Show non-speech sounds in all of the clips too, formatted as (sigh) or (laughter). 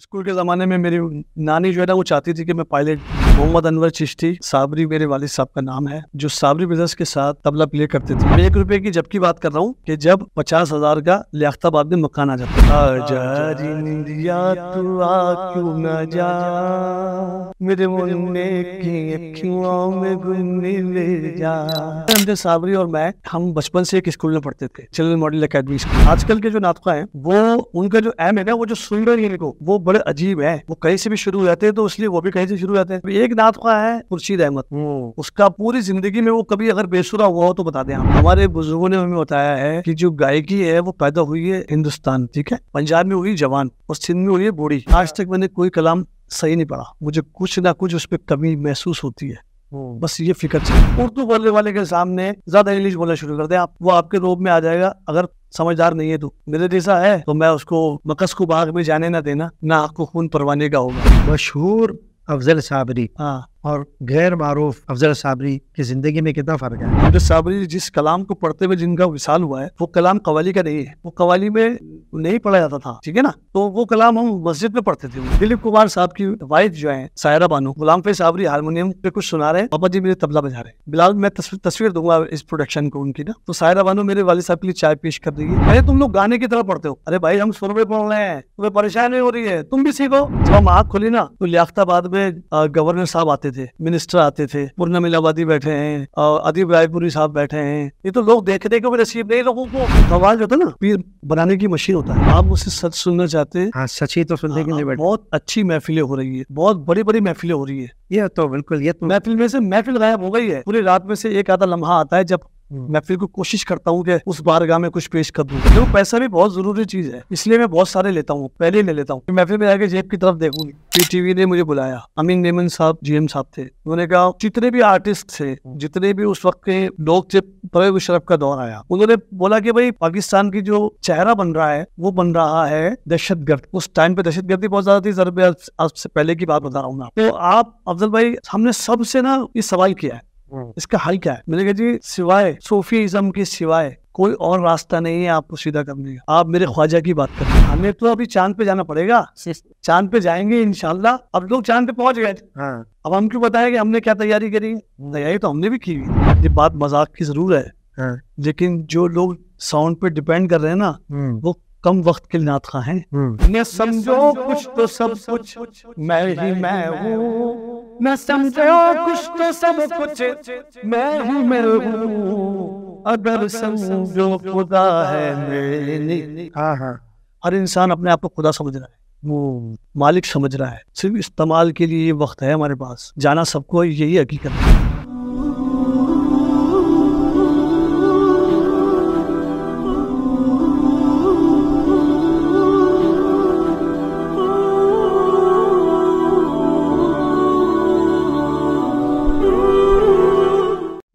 School के ज़माने में मेरी नानी जो है ना वो चाहती थी कि मैं पायलट मोहम्मद अनवर चिश्ती साबरी मेरे वाले साहब का नाम है जो साबरी ब्रदर्स के साथ तबला प्ले करते थे मैं एक रुपए की जबकि बात कर रहा हूँ कि जब पचास हजार का लियाताबाद में मकान आ जाता जा मेरे मुन्ने की साबरी और मैं हम बचपन से एक स्कूल में पढ़ते थे चिल्ड्रन मॉडल अकेडमी स्कूल आजकल के जो नाटका है वो उनका जो एम है ना वो जो सुन रहे हैं वो बड़े अजीब है वो कहीं से भी शुरू हो जाते हैं तो इसलिए वो भी कहीं से शुरू हो जाते हैं एक नात का है खुर्शीद अहमद हम्म। उसका पूरी जिंदगी में वो कभी अगर बेसुरा हुआ हो तो बता दें आप हमारे बुजुर्गो ने हमें बताया है कि जो गायकी है वो पैदा हुई है हिंदुस्तान ठीक है पंजाब में हुई जवान और सिंध में हुई है बूढ़ी हाँ। आज तक मैंने कोई कलाम सही नहीं पढ़ा मुझे कुछ ना कुछ उस पर कमी महसूस होती है हम्म। बस ये फिक्र चाहिए उर्दू बोलने वाले के सामने ज्यादा इंग्लिश बोलना शुरू कर दे आप वो आपके रोब में आ जाएगा अगर समझदार नहीं है तो मेरे जैसा है तो मैं उसको मकस को बाग में जाने ना देना ना आपको खून परवाने का होगा मशहूर अफजल साबरी हाँ और गैर मारूफ अफजल साबरी की जिंदगी में कितना फर्क है अफजल साबरी जिस कलाम को पढ़ते हुए जिनका विशाल हुआ है वो कलाम कवाली का नहीं है वो कवाली में नहीं पढ़ा जाता था ठीक है ना तो वो कलाम हम मस्जिद में पढ़ते थे दिलीप कुमार साहब की वाइफ जो है सायरा बानो गुलाम फे साबरी हारमोनियम पे कुछ सुना रहे हैं बाबा जी मेरे तबला बजा रहे हैं बिलाल मैं तस्वीर दूंगा इस प्रोडक्शन को उनकी ना तो सायरा बानो मेरे वाले साहब के लिए चाय पेश कर देगी अरे तुम लोग गाने की तरह पढ़ते हो अरे भाई हम सुर पढ़ रहे हैं तुम्हें परेशानी हो रही है तुम भी सीखो जब हम आग खुली ना तो लियाफ्ताबाद में गवर्नर साहब आते आते थे मिनिस्टर आते थे मुन्ना मिलावादी बैठे हैं और अदीब रायपुरी साहब बैठे हैं ये तो लोग देखने को भी नसीब नहीं लोगों को सवाल जो था ना पीर बनाने की मशीन होता है आप मुझसे सच सुनना चाहते हैं हाँ, सच ही तो सुनने के लिए हाँ, बहुत अच्छी महफिलें हो रही है बहुत बड़ी बड़ी महफिलें हो रही है ये तो बिल्कुल ये तो महफिल में से महफिल गायब हो गई है पूरी रात में से एक आधा लम्हा आता है जब हम्म। मैं फिर कोशिश करता हूँ कि उस बारगाह में कुछ पेश कर दूँ जो पैसा भी बहुत जरूरी चीज है इसलिए मैं बहुत सारे लेता हूँ पहले ले लेता हूँ मैं फिर मेरे आगे जेब की तरफ देखूंगी फिर टीवी ने मुझे बुलाया अमीन नेमन साहब जीएम साहब थे उन्होंने कहा जितने भी आर्टिस्ट थे जितने भी उस वक्त के लोग थे प्रवे मुशरफ का दौर आया उन्होंने बोला की भाई पाकिस्तान की जो चेहरा बन रहा है वो बन रहा है गर्द उस टाइम पे दहशत गर्दी बहुत ज्यादा थी जरूर आपसे पहले की बात बता रहा हूँ तो आप अफजल भाई हमने सबसे ना ये सवाल किया है हम्म। इसका हल क्या है मैंने कहा जी सिवाय सोफियजम के सिवाय कोई और रास्ता नहीं है आपको सीधा करने का आप मेरे ख्वाजा की बात करें हमें तो अभी चांद पे जाना पड़ेगा चांद पे जाएंगे इनशाला अब लोग चांद पे पहुंच गए हाँ। अब हम क्यों बताया कि हमने क्या तैयारी करी हम्म। तैयारी तो हमने भी की ये बात मजाक की जरूर है हाँ। लेकिन जो लोग साउंड पे डिपेंड कर रहे हैं ना हम्म। वो कम वक्त के लिए नाथ था है न समझो कुछ तो सब कुछ मैं ही मैं हूँ न समझो कुछ तो सब कुछ मैं ही मैं हूँ अगर समझो खुदा है मेरे हाँ हाँ हर इंसान अपने आप को खुदा समझ रहा है वो हम्म। मालिक समझ रहा है सिर्फ इस्तेमाल के लिए ये वक्त है हमारे पास जाना सबको यही हकीकत है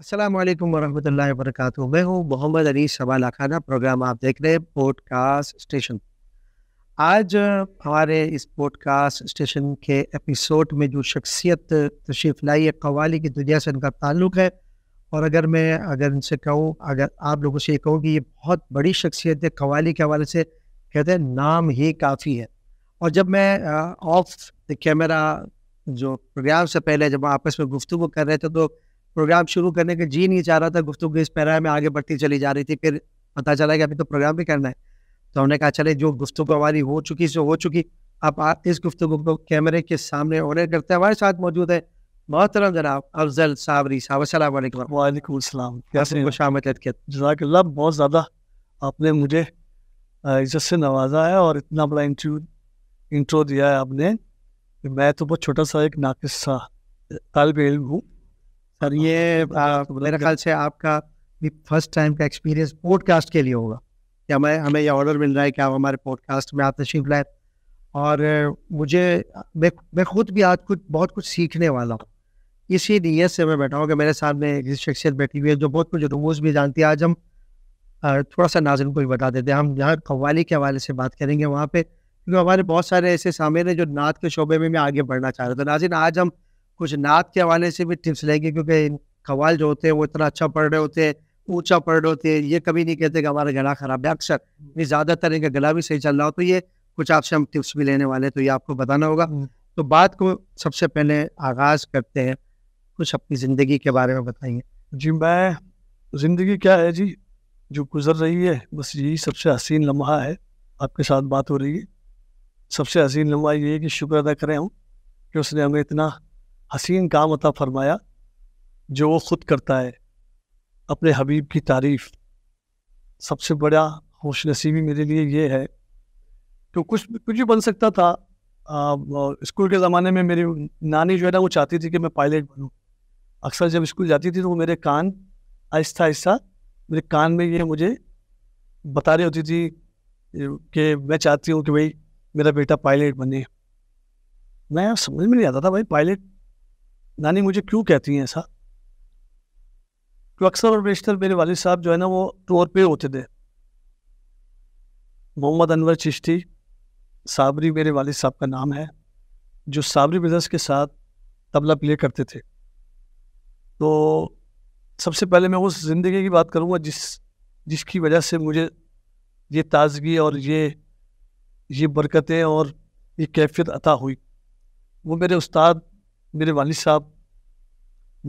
असलम वरहमल वरक मैं हूँ मोहम्मद अली सवाल खाना प्रोग्राम आप देख रहे हैं पॉडकास्ट स्टेशन आज हमारे इस पॉडकास्ट स्टेशन के एपिसोड में जो शख्सियत तशरीफ़ लाई है कवाली की दुनिया से उनका ताल्लुक़ है और अगर मैं अगर इनसे कहूँ अगर आप लोगों से ये कहूँ कि ये बहुत बड़ी शख्सियत है कवाली के हवाले से कहते हैं नाम ही काफ़ी है और जब मैं ऑफ द कैमरा जो प्रोग्राम से पहले जब आपस में गुफ्तु कर रहे थे तो प्रोग्राम शुरू करने के जी नहीं चाह रहा था गुफ्तु इस पैरा में आगे बढ़ती चली जा रही थी फिर पता चला कि अभी तो प्रोग्राम भी करना है तो हमने कहा चले जो गुफ्तु हमारी हो चुकी सो हो चुकी आप इस गुफ्तु को कैमरे के सामने ऑनर करते हैं हमारे साथ मौजूद है मोहतरम जनाब अफजल सावरी साहब असल कैसे जजाकल्ला बहुत ज़्यादा आपने मुझे इज्जत से नवाजा है और इतना बड़ा इंटरव्यू इंट्रो दिया है आपने मैं तो बहुत छोटा सा एक नाकिस सा तालब इम हूँ सर ये हाँ, तो मेरे ख्याल से आपका भी फर्स्ट टाइम का एक्सपीरियंस पॉडकास्ट के लिए होगा कि हमें हमें यह ऑर्डर मिल रहा है कि आप हमारे पॉडकास्ट में आप तशीफ लाए और मुझे मैं मैं खुद भी आज कुछ बहुत कुछ सीखने वाला हूँ इसी नीयत से मैं बैठा हूँ कि मेरे सामने एक शख्सियत बैठी हुई है जो बहुत कुछ रूज भी जानती है आज हम थोड़ा सा नाजन को भी बता देते हैं हम यहाँ कवाली के हवाले से बात करेंगे वहाँ पे क्योंकि हमारे बहुत सारे ऐसे सामने हैं जो नात के शोबे में भी आगे बढ़ना चाह रहे थे नाजिन आज हम कुछ नात के हवाले से भी टिप्स लेंगे क्योंकि कवाल जो होते हैं वो इतना अच्छा पढ़ रहे होते हैं ऊंचा पढ़ रहे होते हैं ये कभी नहीं कहते कि हमारा गला खराब है अक्सर हम्म। ये ज़्यादातर इनका गला भी सही चल रहा हो तो ये कुछ आपसे हम टिप्स भी लेने वाले हैं तो ये आपको बताना होगा हम्म। तो बात को सबसे पहले आगाज़ करते हैं कुछ अपनी ज़िंदगी के बारे में बताइए जी मैं ज़िंदगी क्या है जी जो गुजर रही है बस यही सबसे हसीन लम्हा है आपके साथ बात हो रही है सबसे हसीन लम्हा ये है कि शुक्र अदा करें हम कि उसने हमें इतना हसीन काम अता फरमाया जो वो ख़ुद करता है अपने हबीब की तारीफ़ सबसे बड़ा खुश नसीबी मेरे लिए ये है तो कुछ कुछ भी बन सकता था आ, स्कूल के ज़माने में मेरी नानी जो है ना वो चाहती थी कि मैं पायलट बनूँ अक्सर जब स्कूल जाती थी तो वो मेरे कान आहिस्ता आहिस्ता मेरे कान में ये मुझे बता रही होती थी कि मैं चाहती हूँ कि भाई मेरा बेटा पायलट बने मैं समझ में नहीं आता था भाई पायलट नानी मुझे क्यों कहती हैं ऐसा तो अक्सर और बेशतर मेरे वालिद साहब जो है ना वो टूर पे होते थे मोहम्मद अनवर चिश्ती साबरी मेरे वालिद साहब का नाम है जो साबरी ब्रदर्स के साथ तबला प्ले करते थे तो सबसे पहले मैं उस ज़िंदगी की बात करूँगा जिस जिसकी वजह से मुझे ये ताजगी और ये ये बरकतें और ये कैफियत अता हुई वो मेरे उस्ताद मेरे वालिद साहब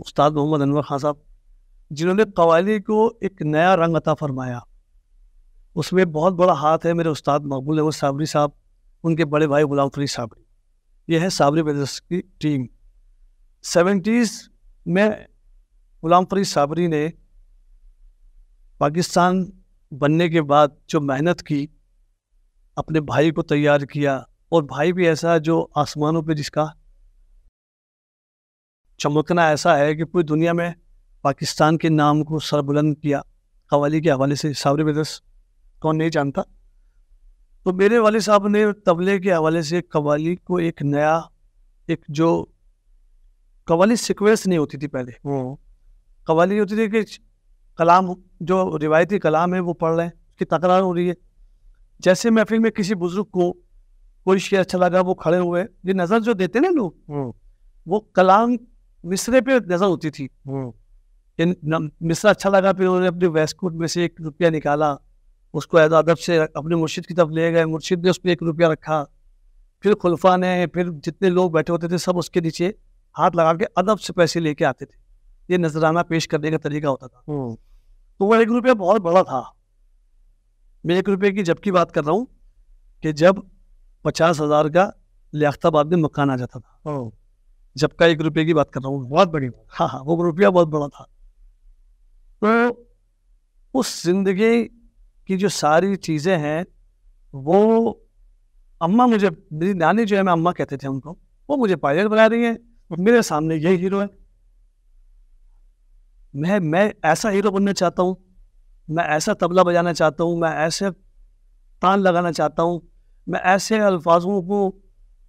उस्ताद मोहम्मद अनवर खान साहब जिन्होंने कवाली को एक नया रंग अता फरमाया उसमें बहुत बड़ा हाथ है मेरे उस्ताद मकबूल अहमद साबरी साहब उनके बड़े भाई गुलाम फरी साबरी यह है साबरी ब्रदर्स की टीम सेवेंटीज़ में गुलाम फरी साबरी ने पाकिस्तान बनने के बाद जो मेहनत की अपने भाई को तैयार किया और भाई भी ऐसा जो आसमानों पे जिसका चमकना ऐसा है कि पूरी दुनिया में पाकिस्तान के नाम को सरबुलंद किया कवाली के हवाले से सावरी बदस कौन नहीं जानता तो मेरे वाले साहब ने तबले के हवाले से कवाली को एक नया एक जो कवाली सिक्वेंस नहीं होती थी पहले हम्म। कवाली होती थी कि कलाम जो रिवायती कलाम है वो पढ़ रहे हैं उसकी तकरार हो रही है जैसे महफिल में किसी बुजुर्ग को कोई शेर अच्छा लगा वो खड़े हुए ये नज़र जो देते ना लोग हम्म। वो कलाम मिसरे पे नजर होती थी हम्म। मिसरा अच्छा लगा फिर उन्होंने अपने वेस्टकोट में से एक रुपया निकाला उसको एज अदब से अपने मुर्शिद की तरफ ले गए मुर्शिद ने उस पर एक रुपया रखा फिर खुलफा ने फिर जितने लोग बैठे होते थे सब उसके नीचे हाथ लगा के अदब से पैसे लेके आते थे ये नजराना पेश करने का तरीका होता था हम्म। तो वह एक रुपया बहुत बड़ा था मैं एक रुपये की जबकि बात कर रहा हूँ कि जब पचास हज़ार का लियाख्ताबाद में मकान आ जाता था हम्म। जब का एक रुपये की बात कर रहा हूँ बहुत बड़ी हाँ हाँ वो रुपया बहुत बड़ा था तो उस जिंदगी की जो सारी चीज़ें हैं वो अम्मा मुझे मेरी नानी जो है मैं अम्मा कहते थे उनको वो मुझे पायलट बना रही है मेरे सामने यही हीरो है मैं मैं ऐसा हीरो बनना चाहता हूँ मैं ऐसा तबला बजाना चाहता हूँ मैं ऐसे तान लगाना चाहता हूँ मैं ऐसे अल्फाजों को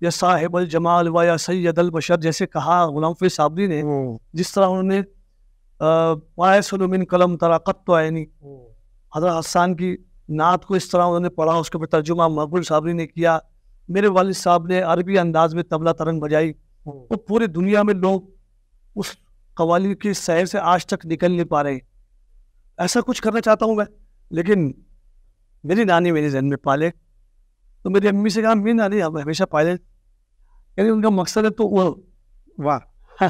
या अल जमाल व या सैदल बशर जैसे कहा गुलाम फिर साबरी ने जिस तरह उन्होंने कलम तराकत तो नहीं हजर हसान की नात को इस तरह उन्होंने पढ़ा उसके ऊपर तर्जुमा मकबूल साबरी ने किया मेरे वाल साहब ने अरबी अंदाज में तबला तरंग बजाई तो पूरी दुनिया में लोग उस कवाली की सैर से आज तक निकल नहीं पा रहे ऐसा कुछ करना चाहता हूँ मैं लेकिन मेरी नानी मेरे जहन में पाले तो मेरी अम्मी से कहा मेरी नानी हमेशा पायलट यानी उनका मकसद है तो वो वाह (laughs)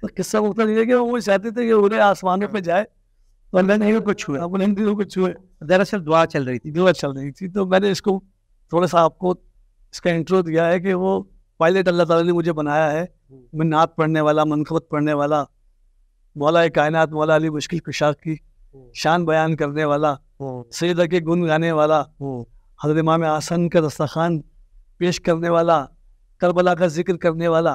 तो किस्सा मकसद ये कि वो चाहते थे कि उन्हें आसमानों पर जाए और मैंने हिंदू तो कुछ छुए अब उन्हें हिंदू तो को छुए दरअसल दुआ चल रही थी दुआ चल रही थी तो मैंने इसको थोड़ा सा आपको इसका इंट्रो दिया है कि वो पायलट अल्लाह ताला ने मुझे बनाया है मैं नात पढ़ने वाला मनखबत पढ़ने वाला मौला कायनात मौला अली मुश्किल कुशाक की शान बयान करने वाला हम्म। सैदा के गुन गाने वाला हम्म। हजरत इमाम आसन का दस्ताखान पेश करने वाला करबला का जिक्र करने वाला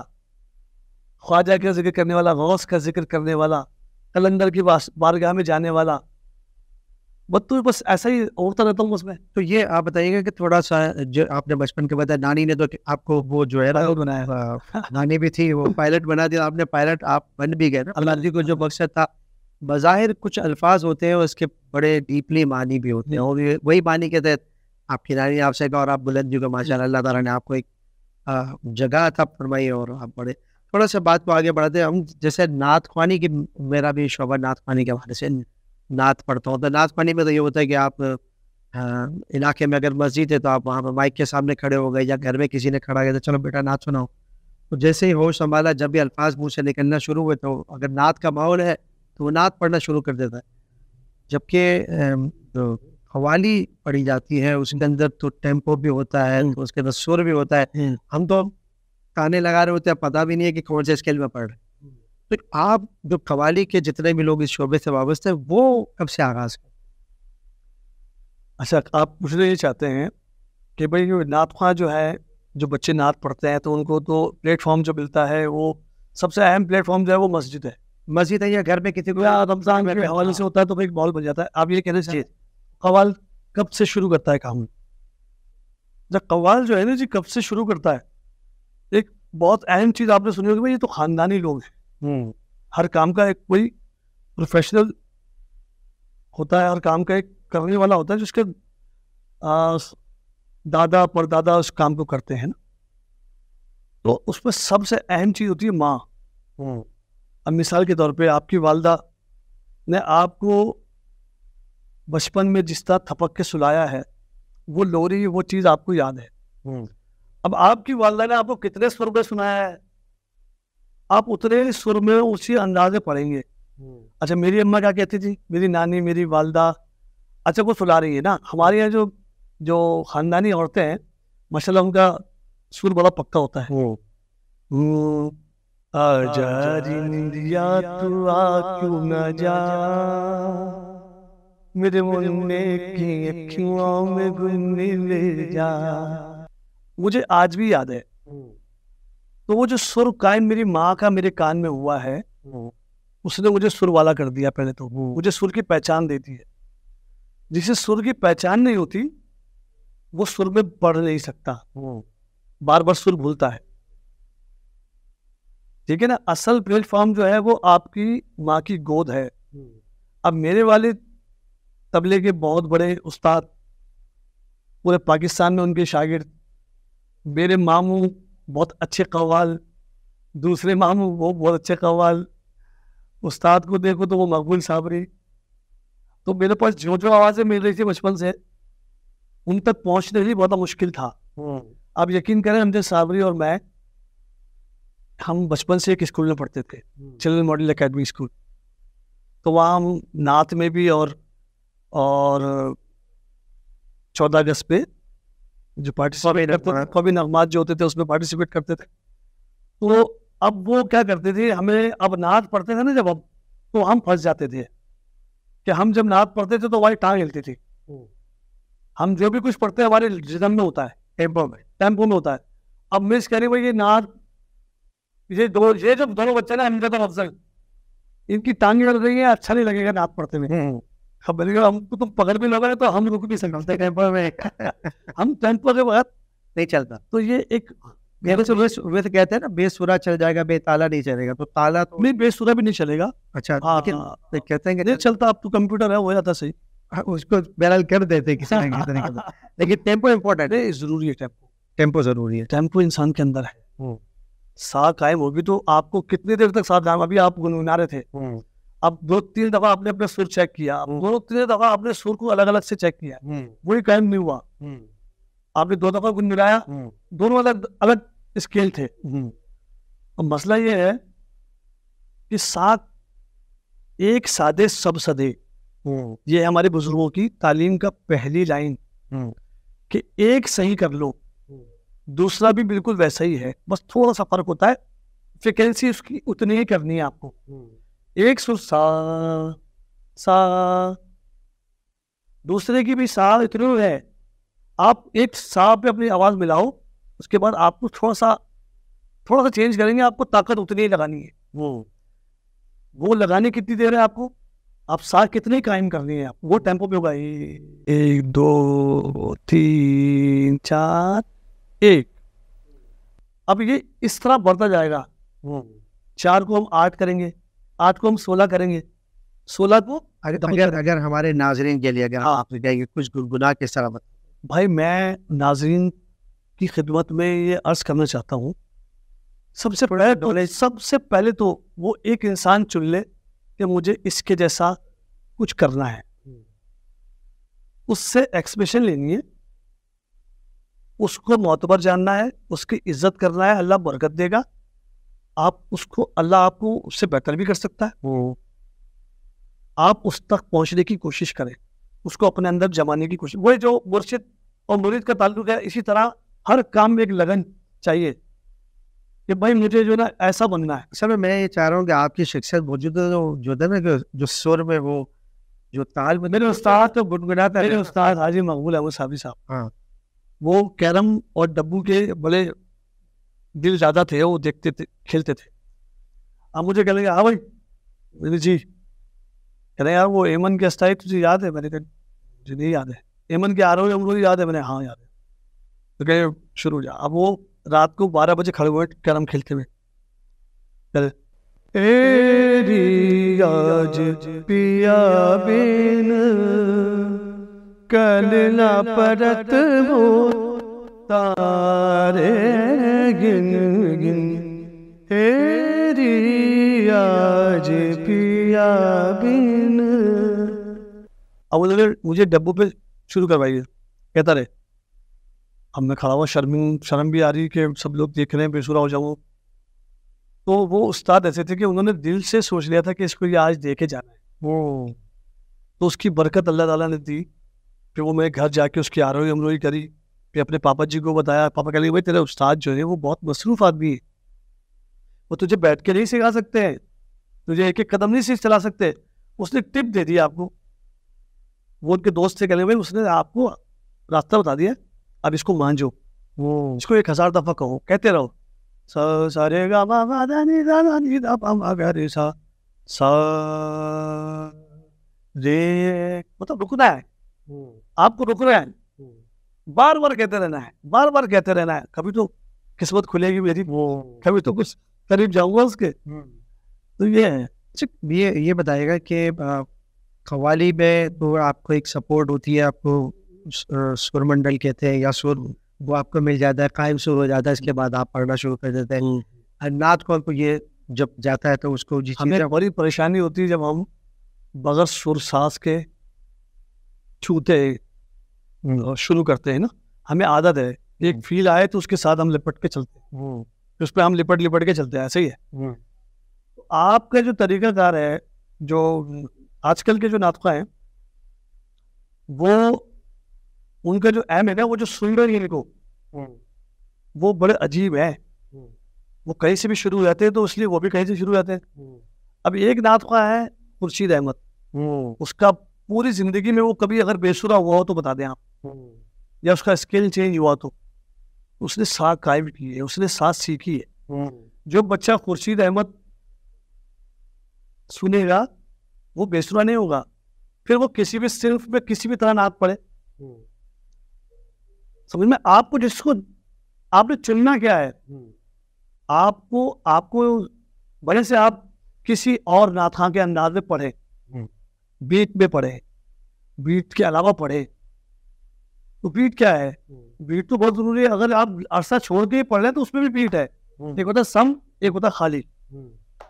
ख्वाजा का जिक्र करने वाला गौस का जिक्र करने वाला कलंदर की बारगाह में जाने वाला बत्तू तो बस ऐसा ही उड़ता रहता हूँ उसमें तो ये आप बताइएगा कि थोड़ा सा जो आपने बचपन के बताया नानी ने तो आपको वो जो है बनाया नानी भी थी वो पायलट बना दिया आपने पायलट आप बन भी गए अल्लाह जी को जो मकसद था बाहिर कुछ अल्फाज होते हैं उसके बड़े डीपली मानी भी होते हैं और वही मानी के तहत आप खिलाड़ी आपसे कहा और आप बुलंद जी को माशा तारा ने आपको एक जगह था फरमाई और आप बड़े थोड़ा सा बात को आगे बढ़ाते हैं हम जैसे नात खानी की मेरा भी शोभा नात खानी के हवाले से नात पढ़ता हूँ तो नात खानी में तो ये होता है कि आप इलाके में अगर मस्जिद है तो आप वहाँ पर माइक के सामने खड़े हो गए या घर में किसी ने खड़ा गया तो चलो बेटा नात सुनाओ तो जैसे ही होश संभाला जब भी अल्फाज मुँह से निकलना शुरू हुए तो अगर नात का माहौल है तो वो नात पढ़ना शुरू कर देता है जबकि तो कवाली पढ़ी जाती है उसके हम्म। अंदर तो टेम्पो भी होता है हम्म। तो उसके अंदर सुर भी होता है हम्म। हम तो ताने लगा रहे होते हैं पता भी नहीं है कि कौन से स्केल में पढ़ रहे तो आप जो कवाली के जितने भी लोग इस शोबे से वाबस्त हैं वो कब से आगाज़ कर अच्छा आप पूछना तो ये चाहते हैं कि भाई नात खां जो है जो बच्चे नात पढ़ते हैं तो उनको तो प्लेटफॉर्म जो मिलता है वो सबसे अहम प्लेटफॉर्म जो है वो मस्जिद है मस्जिद है या घर में किसी को रमजान में हवाले से होता है तो एक माहौल बन जाता है आप ये कहना अच्छा। चाहिए कवाल कब से शुरू करता है काम जब कवाल जो है ना जी कब से शुरू करता है एक बहुत अहम चीज़ आपने सुनी होगी भाई ये तो खानदानी लोग हैं हम्म। हर काम का एक कोई प्रोफेशनल होता है हर काम का एक करने वाला होता है जिसके आ, दादा परदादा उस काम को करते हैं ना तो उसमें सबसे अहम चीज़ होती है माँ हम्म। अब मिसाल के तौर पे आपकी वालदा ने आपको बचपन में जिस तरह थपक के सुलाया है वो लोरी वो चीज आपको याद है अब आपकी वालदा ने आपको कितने स्वर में सुनाया है आप उतने स्वर में उसी अंदाजे पढ़ेंगे अच्छा मेरी अम्मा क्या कहती थी मेरी नानी मेरी वालदा अच्छा वो सुला रही है ना हमारे यहाँ जो जो खानदानी औरतें हैं माशाल्लाह उनका सुर बड़ा पक्का होता है जा मेरे मुन्ने की अखियों में घूमने ले जा मुझे आज भी याद है हम्म। तो वो जो सुर कायम मेरी माँ का मेरे कान में हुआ है हम्म। उसने मुझे सुर वाला कर दिया पहले तो हम्म। मुझे सुर की पहचान देती है जिसे सुर की पहचान नहीं होती वो सुर में पढ़ नहीं सकता बार बार सुर भूलता है ठीक है ना असल प्लेटफॉर्म जो है वो आपकी माँ की गोद है अब मेरे वाले तबले के बहुत बड़े उस्ताद पूरे पाकिस्तान में उनके शागिर मेरे मामू बहुत अच्छे कवाल दूसरे मामू वो बहुत अच्छे कवाल उस्ताद को देखो तो वो मकबूल साबरी तो मेरे पास जो जो आवाज़ें मिल रही थी बचपन से उन तक पहुंचने ही बहुत मुश्किल था हम्म। आप यकीन करें हमजे साबरी और मैं हम बचपन से एक स्कूल में पढ़ते थे हम्म। चिल्ड्रन मॉडल अकेडमी स्कूल तो वहाँ हम नात में भी और और चौदह अगस्त पे जो पार्टिसिपेट कभी नगमात जो होते थे उसमें पार्टिसिपेट करते थे तो अब वो क्या करते थे हमें अब नाद पढ़ते थे ना जब अब तो हम फंस जाते थे कि हम जब नात पढ़ते थे तो हमारी टांग हिलती थी हम्म। हम जो भी कुछ पढ़ते हैं हमारे रिदम में होता है टेम्पो में टेम्पो में होता है अब मिस रही भाई ये नात ये दो ये जो दोनों बच्चे ना हमजद और अफजल इनकी टांग हिल रही है अच्छा नहीं लगेगा नाद पढ़ते में हम्म। हम हमको तुम तो पकड़ भी लोगे तो हम रुक भी सकते में हम के बाद नहीं चलता तो ये एक तो कहते हैं ना बेसुरा चल जाएगा बेताला नहीं चलेगा तो ताला तो नहीं बेसुरा भी नहीं चलेगा अच्छा हाँ, हाँ, हाँ। कहते हैं नहीं चलता अब तो कंप्यूटर है जाता सही उसको बैरल कर देते किसी लेकिन टेम्पो इम्पोर्टेंट है जरूरी है टेम्पो टेम्पो जरूरी है टेम्पो इंसान के अंदर है हम्म। साह कायम होगी तो आपको कितनी देर तक साथ अभी आप गुनगुना रहे थे हम्म। अब दो तीन दफा आपने अपने सुर चेक किया हम्म। दो तीन दफा आपने सुर को अलग अलग से चेक किया हम्म। वही कायम नहीं हुआ हम्म। आपने दो दफा कुछ मिलाया दोनों अलग अलग स्केल थे अब मसला ये है कि सात एक सादे सब सदे ये हमारे बुजुर्गों की तालीम का पहली लाइन कि एक सही कर लो दूसरा भी बिल्कुल वैसा ही है बस थोड़ा सा फर्क होता है फ्रिक्वेंसी उसकी उतनी ही करनी है आपको एक सुर सा सा दूसरे की भी सा इतनी है आप एक सा पे अपनी आवाज़ मिलाओ उसके बाद आपको थोड़ा सा थोड़ा सा चेंज करेंगे आपको ताकत उतनी ही लगानी है वो वो लगाने कितनी देर है आपको आप सा कितने कायम करनी है आपको वो टेम्पो पे होगा एक दो तीन चार एक अब ये इस तरह बढ़ता जाएगा चार को हम आठ करेंगे आज को हम सोलह करेंगे सोलह को अगर अगर, अगर हमारे नाजरीन के लिए अगर हाँ आप कहेंगे कुछ गुनगुना के सराबत भाई मैं नाजरीन की खिदमत में ये अर्ज करना चाहता हूँ सबसे पहले तो, सबसे पहले तो वो एक इंसान चुन ले कि मुझे इसके जैसा कुछ करना है हम्म। उससे एक्सप्रेशन लेनी है उसको मोतबर जानना है उसकी इज्जत करना है अल्लाह बरकत देगा आप उसको अल्लाह आपको उससे बेहतर भी कर सकता है हम्म। आप उस तक पहुंचने की कोशिश करें उसको अपने अंदर जमाने की कोशिश वही जो मुर्शिद और मुरीद का ताल्लुक है इसी तरह हर काम में एक लगन चाहिए कि भाई मुझे जो ना ऐसा बनना है सर अच्छा, मैं ये चाह रहा हूँ कि आपकी शिक्षक मौजूदा जो जो है ना जो सुर में वो जो ताल में मेरे उस्ताद तो गुनगुनाता है मेरे उस्ताद हाजी मकबूल अहमद साहबी साहब हाँ वो कैरम और डब्बू के बड़े दिल ज्यादा थे वो देखते थे खेलते थे अब मुझे कह कहेंगे हाँ भाई मैंने जी कह रहे यार वो एमन की अस्थाई तुझे याद है मैंने कहा मुझे नहीं याद है एमन के आरोह हमको याद है मैंने हाँ याद है तो कहे शुरू हो जा अब वो रात को बारह बजे खड़े हुए कैरम खेलते हुए आज पिया बिन कल ना परत हो तारे गिन गिन तेरी आज पिया बिन अब उधर मुझे डब्बू पे शुरू करवाइए कहता रहे हमने खड़ा हुआ शर्मिंग शर्म भी आ रही कि सब लोग देख रहे हैं बेसुरा हो जाऊँ तो वो उस्ताद ऐसे थे कि उन्होंने दिल से सोच लिया था कि इसको ये आज देखे जाना है वो तो उसकी बरकत अल्लाह ताला ने दी फिर वो मैं घर जाके उसकी आरोही अमरोही करी फिर अपने पापा जी को बताया पापा कह लगे भाई तेरा उस्ताद जो है वो बहुत मसरूफ आदमी है वो तुझे बैठ के नहीं सिखा सकते हैं तुझे एक एक कदम नहीं सीख चला सकते उसने टिप दे दी आपको वो उनके दोस्त थे कह भाई उसने आपको रास्ता बता दिया अब इसको वो हम्म। इसको एक हज़ार दफ़ा कहो कहते रहो सारे रे रे मतलब रुकना है हम्म। आपको रुक रहा है बार बार कहते रहना है बार बार कहते रहना है कभी तो किस्मत खुलेगी मेरी वो कभी तो कुछ करीब जाऊंगा उसके हम्म। तो ये है अच्छा, ये ये बताएगा कि कवाली में तो आपको एक सपोर्ट होती है आपको सुरमंडल कहते हैं या सुर वो आपको मिल जाता है कायम सुर हो जाता है इसके बाद आप पढ़ना शुरू कर देते हैं हम्म। नाथ को आपको ये जब जाता है तो उसको जी हमें बड़ी परेशानी होती है जब हम बगैर सुर सांस के छूते हम्म। शुरू करते हैं ना हमें आदत है एक हम्म। फील आए तो उसके साथ हम लिपट के चलते हैं हम्म। उस पर हम लिपट लिपट के चलते हैं ऐसे ही है तो आपका जो तरीकाकार है जो आजकल के जो नातका हैं वो उनका जो एम है ना वो जो सुन रहे हैं इनको वो बड़े अजीब है वो कहीं से भी शुरू हो जाते हैं तो इसलिए वो भी कहीं से शुरू हो जाते हैं अब एक नातका है खुर्शीद अहमद उसका पूरी जिंदगी में वो कभी अगर बेसुरा हुआ हो तो बता दें आप या उसका स्किल चेंज हुआ तो उसने साथ कायम की है उसने साथ सीखी है जो बच्चा खुर्शीद अहमद सुनेगा वो बेसुरा नहीं होगा फिर वो किसी भी सिर्फ में किसी भी तरह ना पड़े समझ में आपको जिसको आपने चुनना क्या है आपको आपको बने से आप किसी और नाथा के अंदाज में पढ़े हम्म। बीट में पढ़े बीट के अलावा पढ़े तो पीठ क्या है हम्म। पीठ तो बहुत जरूरी है अगर आप अरसा छोड़ के पढ़ रहे हैं तो उसमें भी पीठ है हम्म। एक होता सम एक होता खाली हम्म।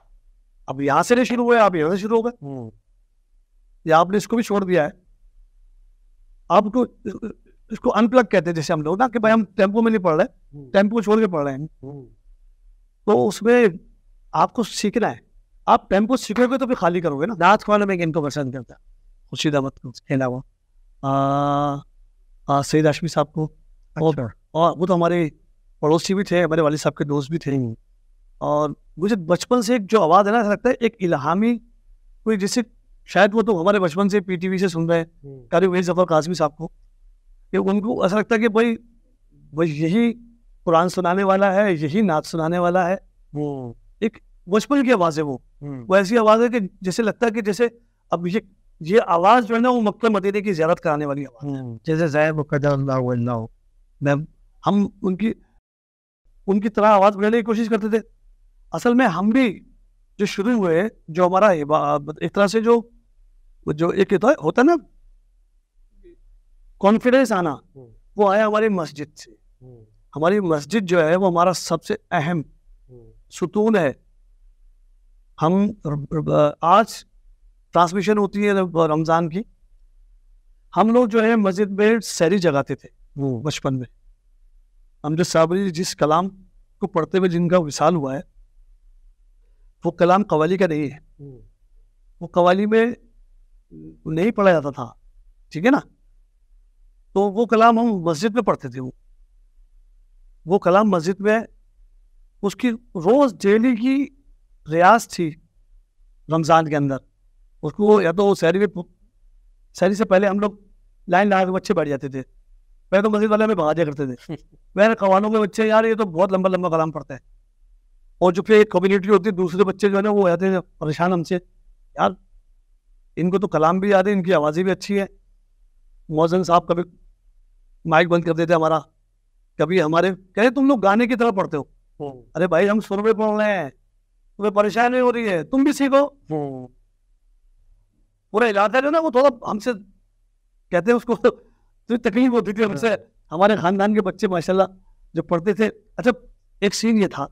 अब यहां से नहीं शुरू हुआ आप यहां से शुरू हो गए या आपने इसको भी छोड़ दिया है आप तो इसको अनप्लग कहते हैं जैसे हम लोग ना कि भाई हम टेम्पो में नहीं पढ़ रहे टेम्पो छोड़ के पढ़ रहे हैं तो उसमें आपको सीखना है आप टेम्पो सीखोगे तो फिर खाली करोगे ना दांत खाना में इनको पसंद करता खुर्शीद अहमद अलावा सईद आशमी साहब को अच्छा। और, और वो तो हमारे पड़ोसी भी थे हमारे वाले साहब के दोस्त भी थे और मुझे बचपन से एक जो आवाज़ है ना ऐसा लगता है एक इलाहामी कोई जैसे शायद वो तो हमारे बचपन से पीटीवी से सुन रहे हैं हम्म। कारी वही जफर काजमी साहब को कि उनको ऐसा लगता है कि भाई भाई यही कुरान सुनाने वाला है यही नाच सुनाने वाला है वो हम्म। एक बचपन की आवाज़ है वो हम्म। वो ऐसी आवाज़ है कि जैसे लगता है कि जैसे अब ये ये आवाज जो है ना वो मक्का मदीने की ज्यारत कराने वाली आवाज हम्म। जैसे जैब मैं हम उनकी उनकी तरह आवाज बनाने की कोशिश करते थे असल में हम भी जो शुरू हुए जो हमारा एक तरह से जो जो एक होता है ना कॉन्फिडेंस आना हम्म। वो आया हमारी मस्जिद से हम्म। हमारी मस्जिद जो है वो हमारा सबसे अहम सुतून है हम आज ट्रांसमिशन होती है रमज़ान की हम लोग जो है मस्जिद में सैरी जगाते थे वो बचपन में हम जो साबरी जिस कलाम को पढ़ते हुए जिनका विशाल हुआ है वो कलाम कवाली का नहीं है हम्म। वो कवाली में नहीं पढ़ा जाता था ठीक है ना तो वो कलाम हम मस्जिद में पढ़ते थे वो वो कलाम मस्जिद में उसकी रोज़ डेली की रियाज थी रमज़ान के अंदर उसको या तो शहरी में शहरी से पहले हम लोग लाइन लगा के बच्चे बैठ जाते थे पहले तो मस्जिद वाले हमें भगा दिया करते थे वह (laughs) कवानों के बच्चे यार ये तो बहुत लंबा लंबा कलाम पड़ता है और जो फिर एक कम्युनिटी होती है दूसरे तो बच्चे जो है ना वो आते हैं परेशान हमसे यार इनको तो कलाम भी याद है इनकी आवाज़ें भी अच्छी है मौजन साहब कभी माइक बंद कर देते हमारा कभी हमारे कहे तुम लोग गाने की तरह पढ़ते हो हम्म। अरे भाई हम सुर में पढ़ रहे हैं तुम्हें परेशानी हो रही है तुम भी सीखो हम्म। पूरा इलाका जो ना वो थोड़ा हमसे कहते हैं उसको तो तकलीफ होती थी हमसे हाँ। हमारे खानदान के बच्चे माशाल्लाह जो पढ़ते थे अच्छा एक सीन ये था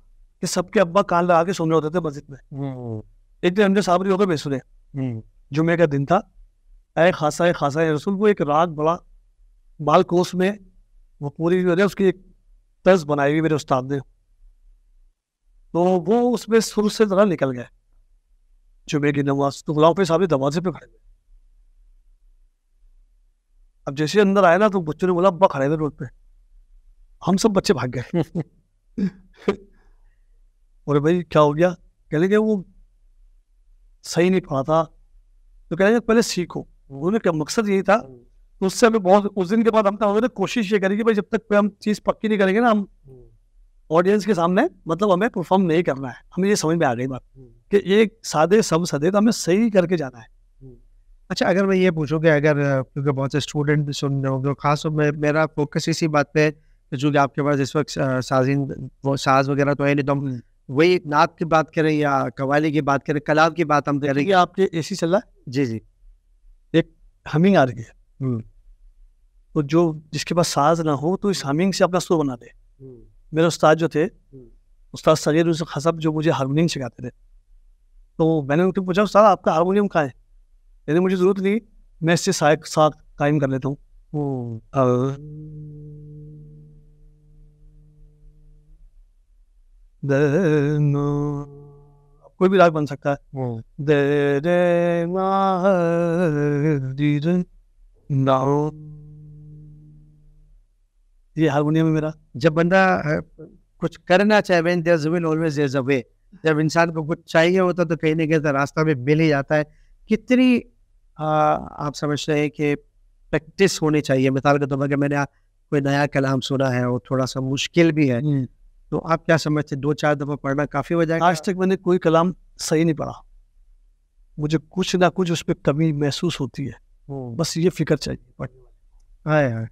कि सबके अब्बा कान लगा के सुन रहे होते थे मस्जिद में हम्म। एक दिन हमने साबरी होकर बेसु रहे हम्म। जुमे का दिन था अरे खासा है खासा है रसूल को एक राग बड़ा बाल कोस में वो पूरी जो है उसकी एक तर्ज बनाई हुई मेरे उस्ताद ने तो वो उसमें सुर से ज़रा निकल गया जुमे की नमाज तो गुलाम पे साहब दरवाजे पे खड़े अब जैसे अंदर आया ना तो बच्चों ने बोला अब्बा खड़े थे रोड पे हम सब बच्चे भाग गए और (laughs) भाई क्या हो गया कह लेंगे वो सही नहीं पढ़ा था तो कह लेंगे पहले सीखो उन्होंने क्या मकसद यही था तो उससे हमें बहुत उस दिन के बाद हम उन्होंने कोशिश ये करेगी भाई जब तक हम चीज़ पक्की नहीं करेंगे ना हम ऑडियंस हम्म। के सामने मतलब हमें परफॉर्म नहीं करना है हमें ये समझ में आ गई बात हम्म। कि एक सादे सब सदे तो हमें सही करके जाना है हम्म। अच्छा अगर मैं ये पूछूँ कि अगर क्योंकि बहुत से स्टूडेंट भी सुन रहे होंगे खास में मेरा फोकस इसी बात पे है तो जो कि आपके पास इस वक्त साजिन वो साज वगैरह तो है नहीं तो हम हम्म। वही नात की बात करें या कवाली की बात करें कलाब की बात हम करें आपके ए ऐसी सलाह जी जी एक हमिंग आ रही है हम्म। तो जो जिसके पास साज ना हो तो इस हमिंग से अपना सुर बना दे मेरे उस्ताद जो थे उस्ताद सगीर उससे खसब जो मुझे हारमोनियम सिखाते थे तो मैंने उनसे पूछा सर आपका हारमोनियम कहाँ है यदि मुझे ज़रूरत नहीं मैं इससे साथ साथ कायम कर लेता हूँ हम्म। कोई भी राग बन सकता है हम्म। दे ये हारमोनियम है मेरा जब बंदा कुछ करना चाहे when there will always there a way जब इंसान को कुछ चाहिए होता तो कहीं ना कहीं रास्ता में मिल ही जाता है कितनी आ, आप समझते हैं कि प्रैक्टिस होनी चाहिए मिसाल के तौर पर मैंने कोई नया कलाम सुना है और थोड़ा सा मुश्किल भी है हम्म। तो आप क्या समझते दो चार दफा पढ़ना काफी हो जाएगा आज तक मैंने कोई कलाम सही नहीं पढ़ा मुझे कुछ ना कुछ उस पर कमी महसूस होती है हम्म। बस ये फिक्र चाहिए हाय हाय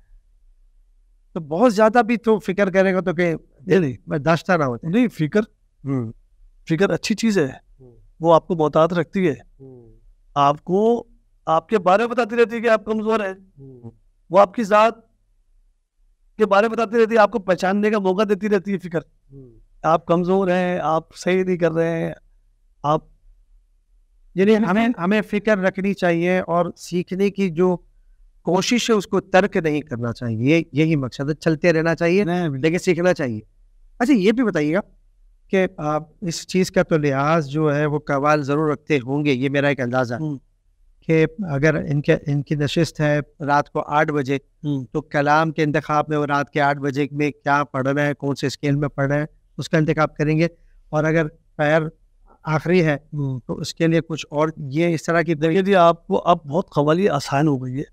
तो बहुत ज्यादा भी तो फिक्र करेगा तो कि नहीं मैं दाश्ता ना होता नहीं फिक्र हम्म। फिगर अच्छी चीज है हम्म। वो आपको मोहतात रखती है हम्म। आपको आपके बारे में बताती रहती है कि आप कमजोर है हम्म। वो आपकी जात के बारे में बताती रहती है आपको पहचानने का मौका देती रहती है फिक्र आप कमजोर हैं आप सही नहीं कर रहे हैं आप यानी हमें हमें फिक्र रखनी चाहिए और सीखने की जो कोशिश है उसको तर्क नहीं करना चाहिए यही मकसद है चलते रहना चाहिए लेकिन सीखना चाहिए अच्छा ये भी बताइएगा कि आप इस चीज़ का तो लिहाज जो है वो कवाल ज़रूर रखते होंगे ये मेरा एक अंदाज़ा कि अगर इनके इनकी नशस्त है रात को आठ बजे तो कलाम के इंतखब में वो रात के आठ बजे में क्या पढ़ रहे हैं कौन से स्केल में पढ़ रहे हैं उसका इंतखब करेंगे और अगर पैर आखिरी है तो उसके लिए कुछ और ये इस तरह की यदि आपको अब बहुत कवाली आसान हो गई है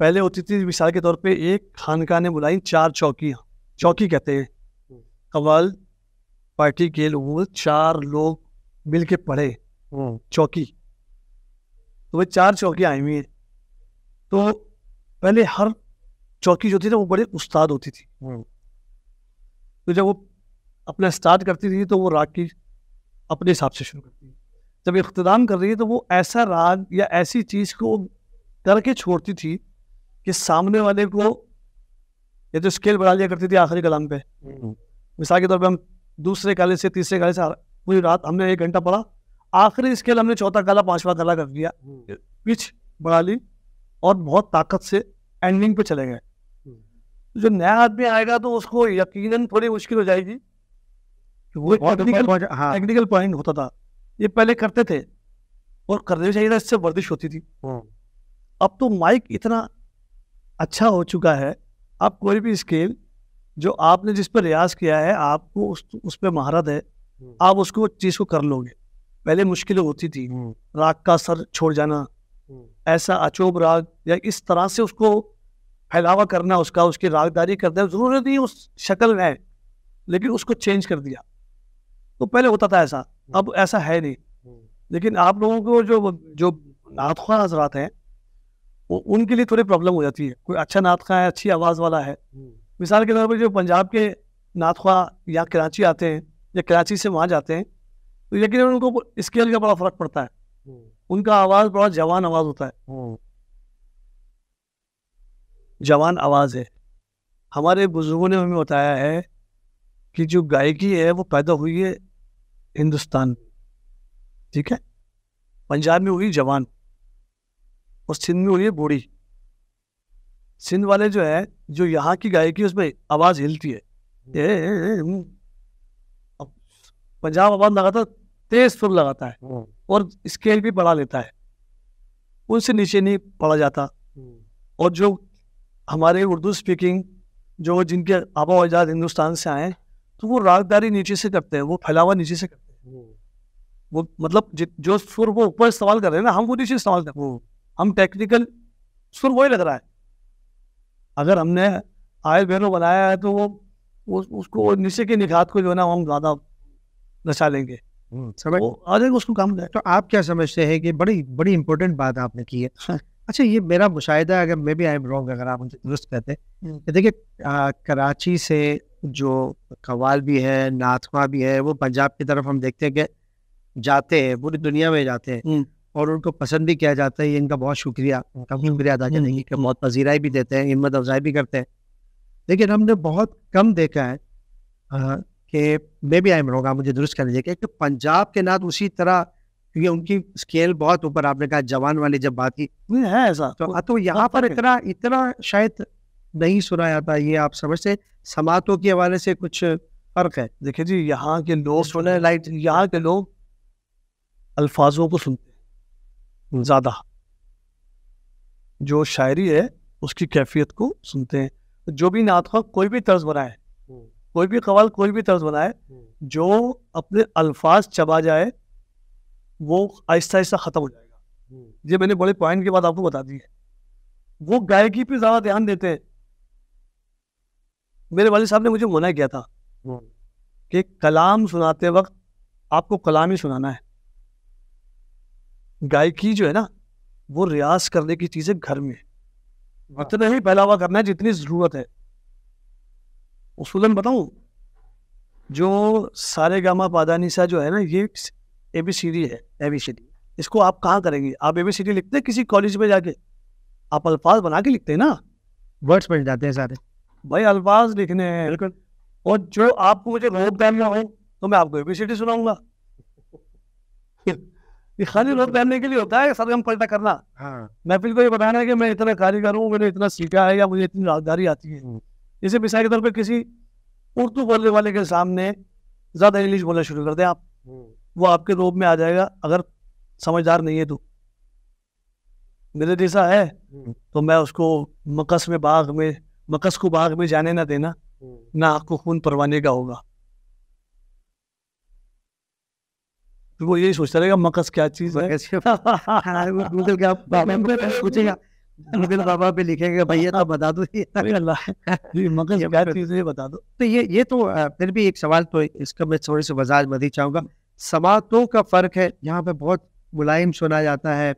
पहले होती थी मिसाल के तौर पे एक खानका ने बुलाई चार चौकियाँ चौकी कहते हैं कवाल पार्टी के लोग चार लोग मिल के पढ़े हम्म। चौकी तो वह चार चौकी आई हुई है तो पहले हर चौकी जो थी ना वो बड़े उस्ताद होती थी हम्म। तो जब वो अपना स्टार्ट करती थी तो वो राग की अपने हिसाब से शुरू करती थी जब इख्तदाम कर रही है तो वो ऐसा राग या ऐसी चीज़ को करके छोड़ती थी कि सामने वाले को या तो स्केल बढ़ा लिया करती थी आखिरी कलाम पे हम्म। मिसाल के तौर पर हम दूसरे काले से तीसरे काले से पूरी रात हमने एक घंटा पढ़ा आखिरी स्केल हमने चौथा काला पांचवा काला कर दिया हम्म। पिच बढ़ा ली और बहुत ताकत से एंडिंग पे चले गए हम्म। जो नया आदमी आएगा तो उसको यकीनन थोड़ी मुश्किल हो जाएगी वो टेक्निकल पॉइंट हाँ। होता था ये पहले करते थे और करने चाहिए था इससे वर्दिश होती थी हम्म। अब तो माइक इतना अच्छा हो चुका है आप कोई भी स्केल जो आपने जिस पर रियाज किया है आपको उस उस पर महारत है हम्म। आप उसको चीज को कर लोगे पहले मुश्किल होती थी हम्म। राग का सर छोड़ जाना हम्म। ऐसा अचोब राग या इस तरह से उसको फैलावा करना उसका उसकी रागदारी करना जरूरत नहीं उस शक्ल में लेकिन उसको चेंज कर दिया तो पहले होता था ऐसा अब ऐसा है नहीं लेकिन आप लोगों को जो जो नातखा हजरात हैं उनके लिए थोड़ी प्रॉब्लम हो जाती है कोई अच्छा नातखा है अच्छी आवाज़ वाला है मिसाल के तौर पर जो पंजाब के नाथवा या कराची आते हैं या कराची से वहाँ जाते हैं तो यकीन उनको स्केल का बड़ा फर्क पड़ता है हम्म। उनका आवाज़ बड़ा जवान आवाज़ होता है हम्म। जवान आवाज़ है हमारे बुजुर्गों ने हमें बताया है कि जो गायकी है वो पैदा हुई है हिंदुस्तान ठीक है पंजाब में हुई जवान और सिंध में हुई है बूढ़ी सिंध वाले जो है जो यहाँ की गायकी उसमें आवाज हिलती है ए, ए, ए, हम्म। पंजाब आवाज लगातार तेज सुर लगाता है हम्म। और स्केल भी बढ़ा लेता है उनसे नीचे नहीं पढ़ा जाता हम्म। और जो हमारे उर्दू स्पीकिंग जो जिनके आबा आजाद हिंदुस्तान से आए तो वो रागदारी नीचे से करते हैं वो फैलावा नीचे से करते हैं वो मतलब जो सुर वो ऊपर इस्तेमाल कर रहे हैं ना हम वो नीचे इस्तेमाल कर रहे हैं हम टेक्निकल सुर वही लग रहा है अगर हमने आयल भैरव बनाया है तो वो उस, उसको नीचे के निखात को जो है ना हम ज़्यादा नशा लेंगे हम्म, समझ आज उसको काम जाए तो आप क्या समझते हैं कि बड़ी बड़ी इंपॉर्टेंट बात आपने की है (laughs) अच्छा ये मेरा मुशाहिदा अगर मैं भी आई एम रॉन्ग अगर आप मुझे दुरुस्त कहते हैं हम्म। देखिए कराची से जो कवाल भी है नाथवा भी है वो पंजाब की तरफ हम देखते हैं कि जाते हैं पूरी दुनिया में जाते हैं हम्म। और उनको पसंद भी किया जाता है इनका बहुत शुक्रिया उनका शुक्रिया अदा हम्म। करेंगे कि बहुत पजीराई भी देते हैं हिम्मत अफजाई भी करते हैं लेकिन हमने बहुत कम देखा है कि मे भी आई होगा मुझे दुरुस्त कर लीजिए कि पंजाब के नाथ उसी तरह क्योंकि उनकी स्केल बहुत ऊपर आपने कहा जवान वाली जब बात की है ऐसा तो, हाँ, तो यहाँ पर इतना इतना शायद नहीं सुना जाता ये आप समझते समातों के हवाले से कुछ फर्क है देखिए जी यहाँ के लोग सुने लाइट यहाँ के लोग अल्फाजों को सुनते ज़्यादा जो शायरी है उसकी कैफियत को सुनते हैं जो भी नात का कोई भी तर्ज बनाए हम्म। कोई भी कवाल कोई भी तर्ज बनाए हम्म। जो अपने अल्फाज चबा जाए वो आहिस्ता आहिस्ता ख़त्म हो जाएगा हम्म। ये मैंने बड़े पॉइंट के बाद आपको बता दी है वो गायकी पे ज़्यादा ध्यान देते हैं मेरे वाले साहब ने मुझे मना किया था कि कलाम सुनाते वक्त आपको कलाम ही सुनाना है गायकी जो है ना वो रियाज करने की चीज है घर में उतना ही फैलावा करना है जितनी जरूरत है उसको बताऊं जो सारे गामा सा जो है ना ये डी है डी इसको आप कहाँ करेंगे आप एबीसीडी लिखते हैं किसी कॉलेज में जाके आप अल्फाज बना के लिखते हैं ना वर्ड्स बन जाते हैं सारे भाई अल्फाज लिखने हैं बिल्कुल और जो तो आपको मुझे रोक टाइम हो तो मैं आपको एबीसीडी सुनाऊंगा खाली रोज पहनने के लिए होता है सरगम तो पलटा करना हाँ। महफिल को ये बताना है कि मैं इतना कारीगर हूँ मैंने इतना सीखा है या मुझे इतनी राजदारी आती है हम्म। जैसे मिसाल के तौर पर किसी उर्दू बोलने वाले के सामने ज्यादा इंग्लिश बोलना शुरू कर दे आप हम्म। वो आपके रोब में आ जाएगा अगर समझदार नहीं है तो मेरे जैसा है हम्म। तो मैं उसको मकस में बाघ में मकस को बाघ में जाने ना देना ना आपको खून परवाने का होगा वो यही सोचता रहेगा मकस क्या चीज है गूगल हाँ, मतलब (laughs) पूछेगा गूगल बाबा पे लिखेगा भैया बता दो (laughs) मकस क्या चीज है बता दो तो ये ये तो फिर भी एक सवाल तो इसका मैं थोड़ी सी वजाहत बधी चाहूंगा समातों का फर्क है यहाँ पे बहुत मुलायम सुना जाता है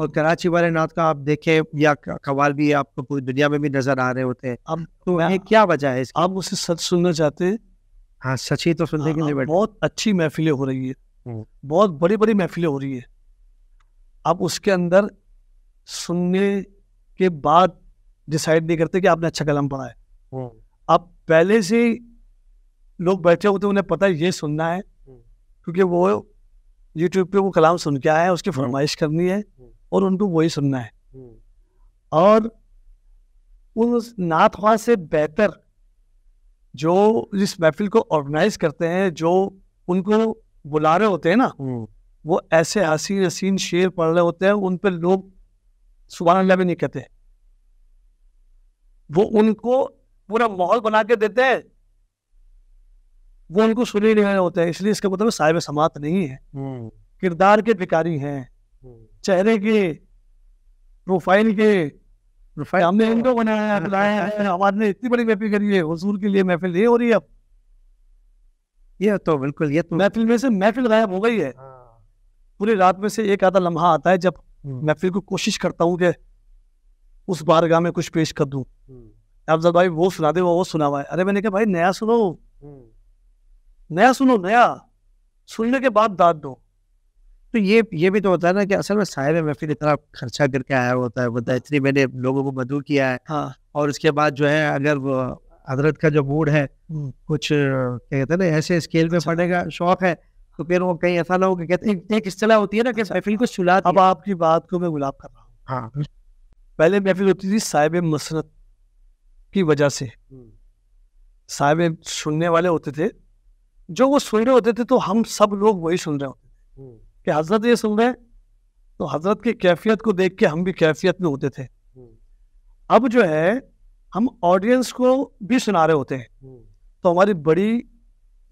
और कराची वाले नाथ का आप देखे या कवाल भी आपको पूरी दुनिया में भी नजर आ रहे होते हैं अब तो ये क्या वजह है आप उसे सच सुनना चाहते हैं हाँ सच ही तो सुनने हाँ, के लिए बहुत अच्छी महफिलें हो रही है बहुत बड़ी बड़ी महफिलें हो रही है आप उसके अंदर सुनने के बाद डिसाइड नहीं करते कि आपने अच्छा कलम पढ़ा है हम्म। आप पहले से लोग बैठे होते उन्हें पता है ये सुनना है हम्म। क्योंकि वो यूट्यूब पे वो कलाम सुन के आया है उसकी फरमाइश करनी है हम्म। और उनको वही सुनना है और उन नात से बेहतर जो जिस महफिल को ऑर्गेनाइज करते हैं जो उनको बुला रहे होते हैं ना हम्म। वो ऐसे हसीन हसीन शेर पढ़ रहे होते हैं उन पर लोग सुबह अल्लाह भी नहीं कहते वो उनको पूरा माहौल बना के देते हैं वो उनको सुने नहीं रहे होते हैं इसलिए इसका मतलब साहिब समात नहीं है हम्म। किरदार के भिकारी हैं हम्म। चेहरे के प्रोफाइल के प्रोफाइल हमने तो इनको बनाया है आवाज ने इतनी बड़ी महफिल करी है हजूर के लिए महफिल ये हो रही है अब ये तो बिल्कुल ये तो महफिल में से महफिल गायब हो गई है हाँ। पूरी रात में से एक आधा लम्हा आता है जब हम्म। महफिल को कोशिश करता हूँ कि उस बारगाह में कुछ पेश कर दूँ हम्म। अब जब भाई वो सुना दे वो वो सुना हुआ है अरे मैंने कहा भाई नया सुनो हम्म। नया सुनो नया सुनने के बाद दाद दो तो ये ये भी तो होता है ना कि असल में साहिब महफिल इतना खर्चा करके आया होता है बता इतनी मैंने लोगों को मधु किया है हाँ। और उसके बाद जो है अगर हजरत का जो मूड है हम्म, कुछ क्या कहते हैं ना ऐसे स्केल में अच्छा। पढ़ने का शौक है तो फिर वो कहीं ऐसा ना हो कि कहते एक, एक इस्तला होती है ना कि महफिल को सुला अब आपकी बात को मैं गुलाब कर रहा हूँ हाँ पहले महफिल होती थी साहिब मसरत की वजह से हम्म। साहिब सुनने वाले होते थे जो वो सुन रहे होते थे तो हम सब लोग वही सुन रहे होते थे हम्म। कि हजरत ये सुन रहे हैं तो हजरत की कैफियत को देख के हम भी कैफियत में होते थे अब जो है हम ऑडियंस को भी सुना रहे होते हैं तो हमारी बड़ी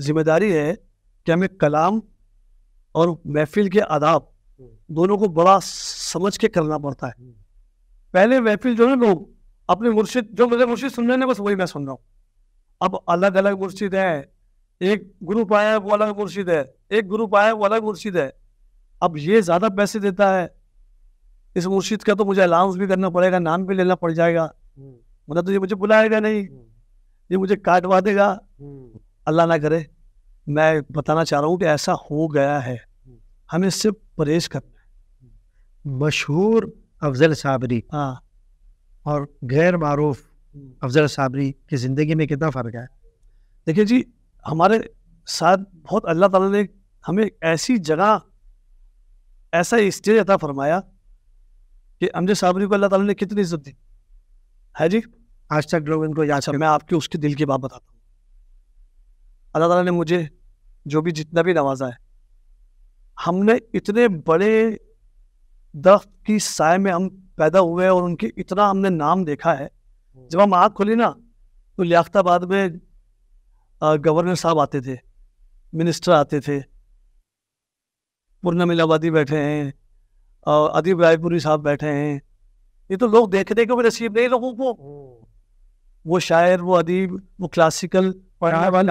जिम्मेदारी है कि हमें कलाम और महफिल के आदाब हम्म। दोनों को बड़ा समझ के करना पड़ता है हम्म। पहले महफिल जो है लोग अपने मुर्शिद जो मुझे मुर्शिद सुन रहे हैं बस वही मैं सुन रहा हूँ अब अलग अलग मुर्शिद है एक ग्रुप आया है वो अलग मुर्शिद है एक ग्रुप आया है वो अलग मुर्शिद है अब ये ज़्यादा पैसे देता है इस मुर्शिद का तो मुझे अलाउंस भी करना पड़ेगा नाम भी लेना पड़ जाएगा हम्म। मतलब तो ये मुझे बुलाएगा नहीं ये मुझे काटवा देगा हम्म। अल्लाह ना करे मैं बताना चाह रहा हूँ कि ऐसा हो गया है हम्म। हमें इससे परहेज करना है मशहूर अफजल साबरी हाँ और गैर मरूफ हम्म। अफजल साबरी की ज़िंदगी में कितना फ़र्क है देखिए जी हमारे साथ बहुत अल्लाह ताला ने हमें ऐसी जगह ऐसा स्टेज अता फरमाया कि अमजद साबरी को अल्लाह ताला ने कितनी इज्जत दी है जी आज तक लोग इनको याद अच्छा। मैं आपके उसके दिल की बात बताता हूँ अल्लाह ताला ने मुझे जो भी जितना भी नवाजा है हमने इतने बड़े दफ की साय में हम पैदा हुए और उनके इतना हमने नाम देखा है हम्म। जब हम आँख खोली ना तो लियाताबाद में गवर्नर साहब आते थे मिनिस्टर आते थे पूर्णा मिलावादी बैठे हैं अदीब रायपुरी साहब बैठे हैं ये तो लोग देखने को भी नसीब नहीं लोगों को हम्म। वो शायर वो अदीब वो क्लासिकल हाँ।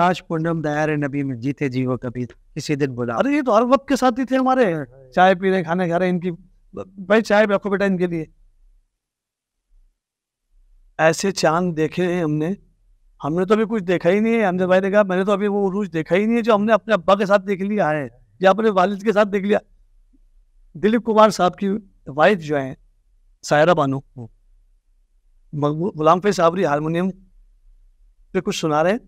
नबी में जीते वो कभी किसी दिन बोला अरे ये तो हर वक्त के साथ ही थे हमारे चाय पी रहे खाने खा रहे इनकी भाई चाय रखो बेटा इनके लिए ऐसे चांद देखे हैं हमने हमने तो अभी कुछ देखा ही नहीं है हमने भाई ने कहा मैंने तो अभी वो रूज देखा ही नहीं है जो हमने अपने अब्बा के साथ देख लिया है या अपने वालिद के साथ देख लिया दिलीप कुमार साहब की वाइफ जो है सायरा बानो गुलाम फैज साबरी हारमोनियम पे कुछ सुना रहे हैं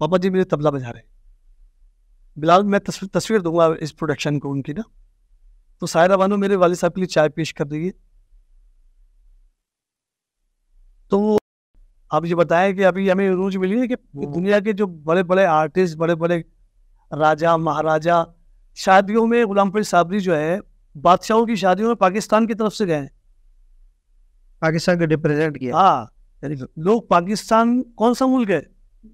पापा जी मेरे तबला बजा रहे हैं बिलाल मैं तस्वीर तस्वीर दूंगा इस प्रोडक्शन को उनकी ना तो सायरा बानो मेरे वाले साहब के लिए चाय पेश कर दीजिए तो आप ये बताएं कि अभी हमें रूज मिली है कि दुनिया के जो बड़े बड़े आर्टिस्ट बड़े बड़े राजा महाराजा शादियों में गुलाम फरीद साबरी जो है बादशाहों की शादियों में पाकिस्तान की तरफ से गए हैं पाकिस्तान को रिप्रेजेंट किया हाँ लोग पाकिस्तान कौन सा मुल्क है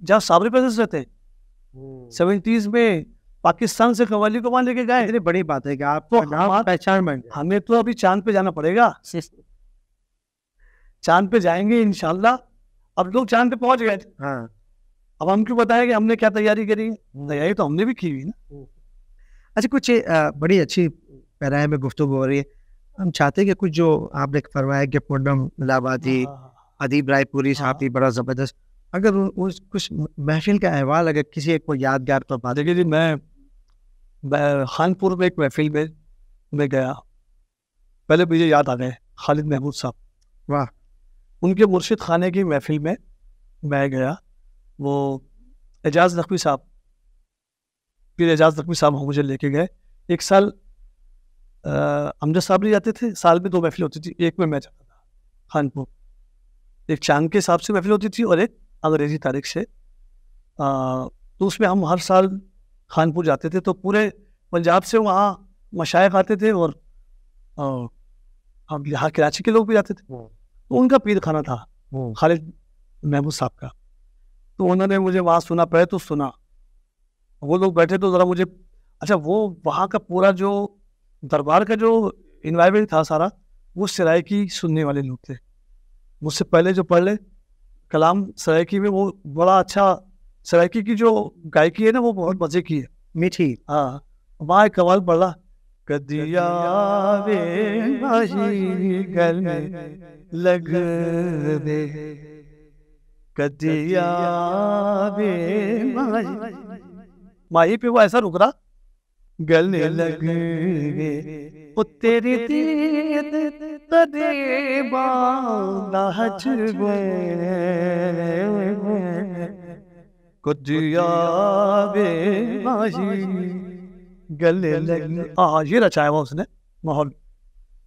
जहाँ साबरी प्रदेश रहते हैं सेवेंटीज हम्म। में पाकिस्तान से कवाली को वहां लेके गए इतनी बड़ी बात है कि आपको तो पहचान बन हमें तो अभी चांद पे जाना पड़ेगा चांद पे जाएंगे इनशाला अब लोग चांद पे पहुंच गए हाँ। अब हम क्यों बताएं कि हमने क्या तैयारी करी हम्म। तैयारी तो हमने भी की हुई ना हम्म। अच्छा कुछ आ, बड़ी अच्छी पैराए में गुफ्तु हो रही है हम चाहते कि कुछ जो आपने फरमाया कि पूर्णम इलाहाबादी मतलब हाँ, हाँ। अदीब रायपुरी हाँ। साहब थी बड़ा ज़बरदस्त अगर उस कुछ महफिल का अहवाल अगर किसी एक को यादगार तो पा देखिए जी मैं, मैं खानपुर में एक महफिल में मैं गया पहले मुझे याद आ गए खालिद महमूद साहब वाह उनके मुर्शिद खाने की महफिल में मैं गया वो एजाज नकवी साहब फिर एजाज नकवी साहब मुझे लेके गए एक साल अमजद साहब नहीं जाते थे साल में दो महफिल होती थी एक में मैं जाता था खानपुर एक चांद के हिसाब से महफिल होती थी और एक अंग्रेजी तारीख से आ, तो उसमें हम हर साल खानपुर जाते थे तो पूरे पंजाब से वहाँ मशाक आते थे और हम यहाँ कराची के लोग भी जाते थे हम्म। तो उनका पीर खाना था हम्म। खालिद महमूद साहब का तो उन्होंने मुझे वहाँ सुना पड़े तो सुना वो लोग बैठे तो ज़रा मुझे अच्छा वो वहाँ का पूरा जो दरबार का जो इन्वायरमेंट था सारा वो सरायकी सुनने वाले लोग थे मुझसे पहले जो पढ़ ले कलाम सरायकी में वो बड़ा अच्छा सरायकी की जो गायकी है ना वो बहुत मजे की है मीठी हाँ वहाँ एक कवाल पढ़ रहा कदिया गले लग दे कदिया माही पे वो ऐसा रुक रहा गले लग गए ओ तेरी दीद तरे बाज गए कुछ आवे गले लग आ ये रचाया हुआ उसने माहौल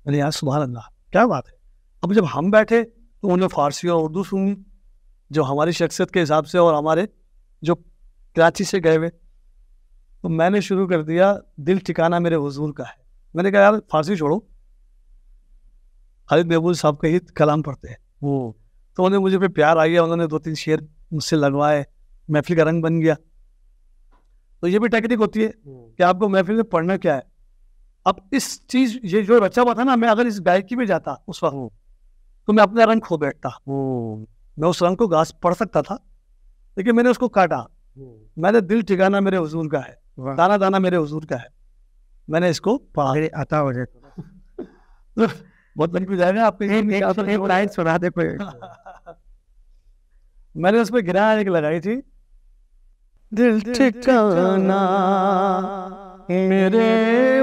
अरे यार सुबह अल्लाह क्या बात है अब जब हम बैठे तो उन्हें फारसी और उर्दू सुनी जो हमारी शख्सियत के हिसाब से और हमारे जो कराची से गए हुए तो मैंने शुरू कर दिया दिल ठिकाना मेरे हजूर का है मैंने कहा यार फारसी छोड़ो खालिद महबूज साहब का ही कलाम पढ़ते हैं वो तो उन्हें मुझे पे प्यार आ गया उन्होंने दो तीन शेर मुझसे लगवाए महफिल का रंग बन गया तो ये भी टेक्निक होती है हम्म। कि आपको महफिल में पढ़ना क्या है अब इस चीज ये जो बच्चा हुआ था ना मैं अगर इस गायकी में जाता उस वक्त हम्म। तो मैं अपना रंग खो बैठता हम्म। मैं उस रंग को घास पढ़ सकता था लेकिन मैंने उसको काटा मैंने दिल ठिकाना मेरे हजूर का है दाना दाना मेरे हजूर का है मैंने इसको पढ़ा आता हो जाए बहुत लंबी जाएगा आपके सुना दे मैंने उस पर गिरा एक लगाई थी दिल ठिकाना मेरे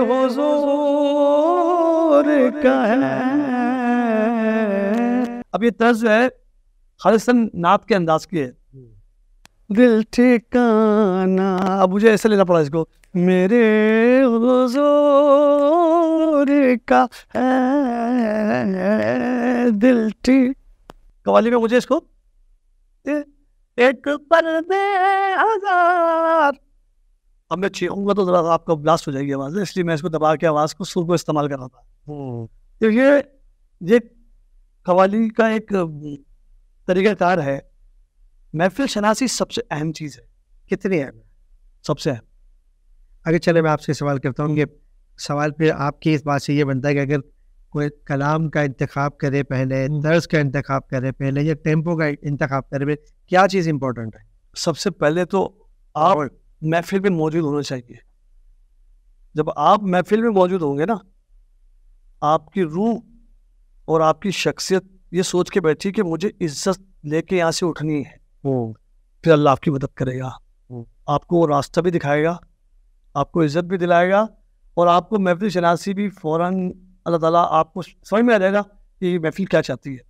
हुजूर का है अब ये तर्ज है खालिस्तान नाथ के अंदाज की है दिल ठिकाना अब मुझे ऐसे लेना पड़ा इसको मेरे का दिल ठीक कवाली में मुझे इसको एक हजार अब मैं चीखूंगा तो ज़रा आपका ब्लास्ट हो जाएगी आवाज़ इसलिए मैं इसको दबा के आवाज़ को सुर को इस्तेमाल कर रहा था हम्म। तो ये ये कवाली का एक तरीक़ाकार है महफिल शनासी सबसे अहम चीज़ है कितनी अहम सबसे अहम अगर चले मैं आपसे सवाल करता हूँ कि सवाल पे आपकी इस बात से ये बनता है कि अगर कोई कलाम का इंतखब करे पहले दर्ज हम्म। का इंतखब करे पहले या टेम्पो का इंतखब करे पहले क्या चीज़ इंपॉर्टेंट है सबसे पहले तो आप महफिल में मौजूद होना चाहिए जब आप महफिल में मौजूद होंगे ना आपकी रूह और आपकी शख्सियत ये सोच के बैठी कि मुझे इज्जत लेके यहाँ से उठनी है फिर अल्लाह आपकी मदद करेगा हम्म। आपको वो रास्ता भी दिखाएगा आपको इज्जत भी दिलाएगा और आपको महफिल शनासी भी फ़ौर अल्लाह ताली आपको समझ में आ जाएगा कि ये महफिल क्या चाहती है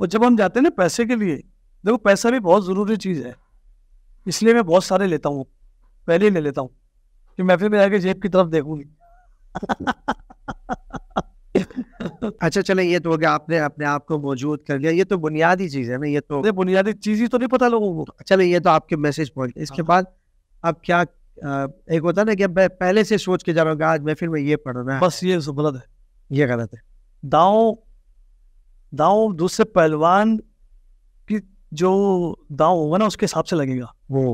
और जब हम जाते हैं ना पैसे के लिए देखो पैसा भी बहुत ज़रूरी चीज़ है इसलिए मैं बहुत सारे लेता हूँ पहले ही ले लेता हूँ कि महफिल में जाकर जेब की तरफ देखूँगी (laughs) अच्छा चले ये तो हो गया आपने अपने आप को मौजूद कर लिया ये तो बुनियादी चीज है ना ये तो बुनियादी चीज ही तो नहीं पता लोगों को तो चले ये तो आपके मैसेज पॉइंट इसके हाँ। बाद अब क्या एक होता है ना कि मैं पहले से सोच के जा रहा हूँ आज फिर मैं ये पढ़ रहा बस ये गलत है ये गलत है दाव दाव दूसरे पहलवान की जो दाव होगा ना उसके हिसाब से लगेगा वो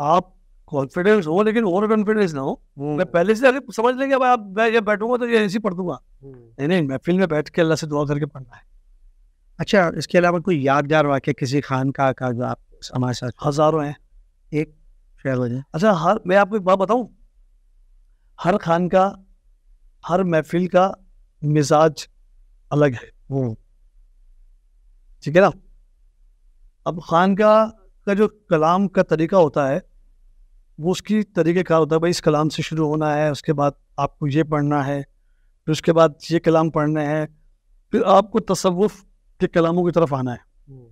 आप कॉन्फिडेंस हो लेकिन ओवर कॉन्फिडेंस ना हो हम्म। मैं पहले से अगर समझ लेंगे अब आप मैं जब बैठूंगा तो ये ऐसे पढ़ दूंगा हम्म। नहीं नहीं महफिल में बैठ के अल्लाह से दुआ करके पढ़ना है अच्छा इसके अलावा कोई यादगार वाक्य किसी खान का का आप हमारे साथ हजारों हैं एक शेयर हो जाए अच्छा हर मैं आपको एक बात बताऊँ हर खान का हर महफिल का मिजाज अलग है हम्म। ठीक है ना अब खान का का जो कलाम का तरीका होता है वो उसकी तरीक़ेकार होता है भाई इस कलाम से शुरू होना है उसके बाद आपको ये पढ़ना है फिर उसके बाद ये कलाम पढ़ना है फिर आपको तसवुफ़ के कलामों की तरफ आना है हम्म।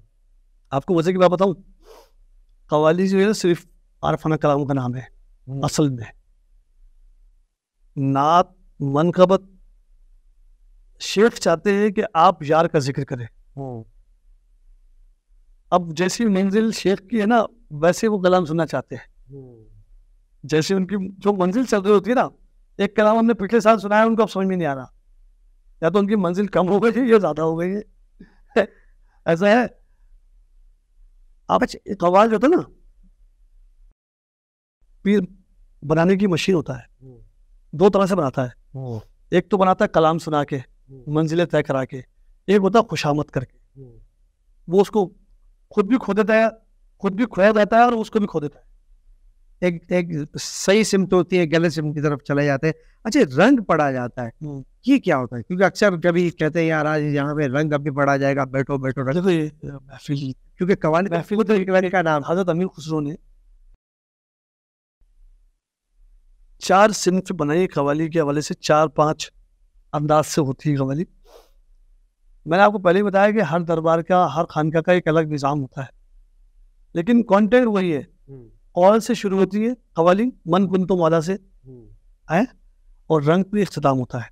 आपको वजह की बात बताऊँ कवाली जो है ना सिर्फ आरफाना कलामों का नाम है हम्म। असल में नात मन मनकबत शेख चाहते हैं कि आप यार का जिक्र करें हम्म। अब जैसी मंजिल शेख की है ना वैसे वो कलाम सुनना चाहते हैं जैसे उनकी जो मंजिल चल रही होती है ना एक कलाम हमने पिछले साल सुनाया है उनको अब समझ में नहीं आ रहा या तो उनकी मंजिल कम हो गई या ज़्यादा हो गई है (laughs) ऐसा है आप अच्छा, एक आवाज़ होता है ना पीर बनाने की मशीन होता है हम्म। दो तरह से बनाता है हम्म। एक तो बनाता है कलाम सुना के हम्म। मंजिलें तय करा के एक होता है खुशामद करके वो उसको खुद भी खो देता है खुद भी खोया रहता है और उसको भी खो देता है एक एक सही सिमट तो होती है गलत सिमट की तरफ चले जाते हैं अच्छा रंग पड़ा जाता है हम्म। ये क्या होता है क्योंकि अक्सर कभी कहते हैं यार आज यहाँ पे रंग अभी पड़ा जाएगा बैठो बैठो रंग महफिल क्योंकि कवानी तो महफिल तो का नाम हजरत अमीर खुसरो ने चार सिंफ बनाई कवाली के हवाले से चार पांच अंदाज से होती है कवाली मैंने आपको पहले बताया कि हर दरबार का हर खानका का एक अलग निज़ाम होता है लेकिन कॉन्टेंट वही है हम्म। ऑल से शुरू होती है कवालीन मन कुन तो से हम्म। है और रंग पे अख्ताम होता है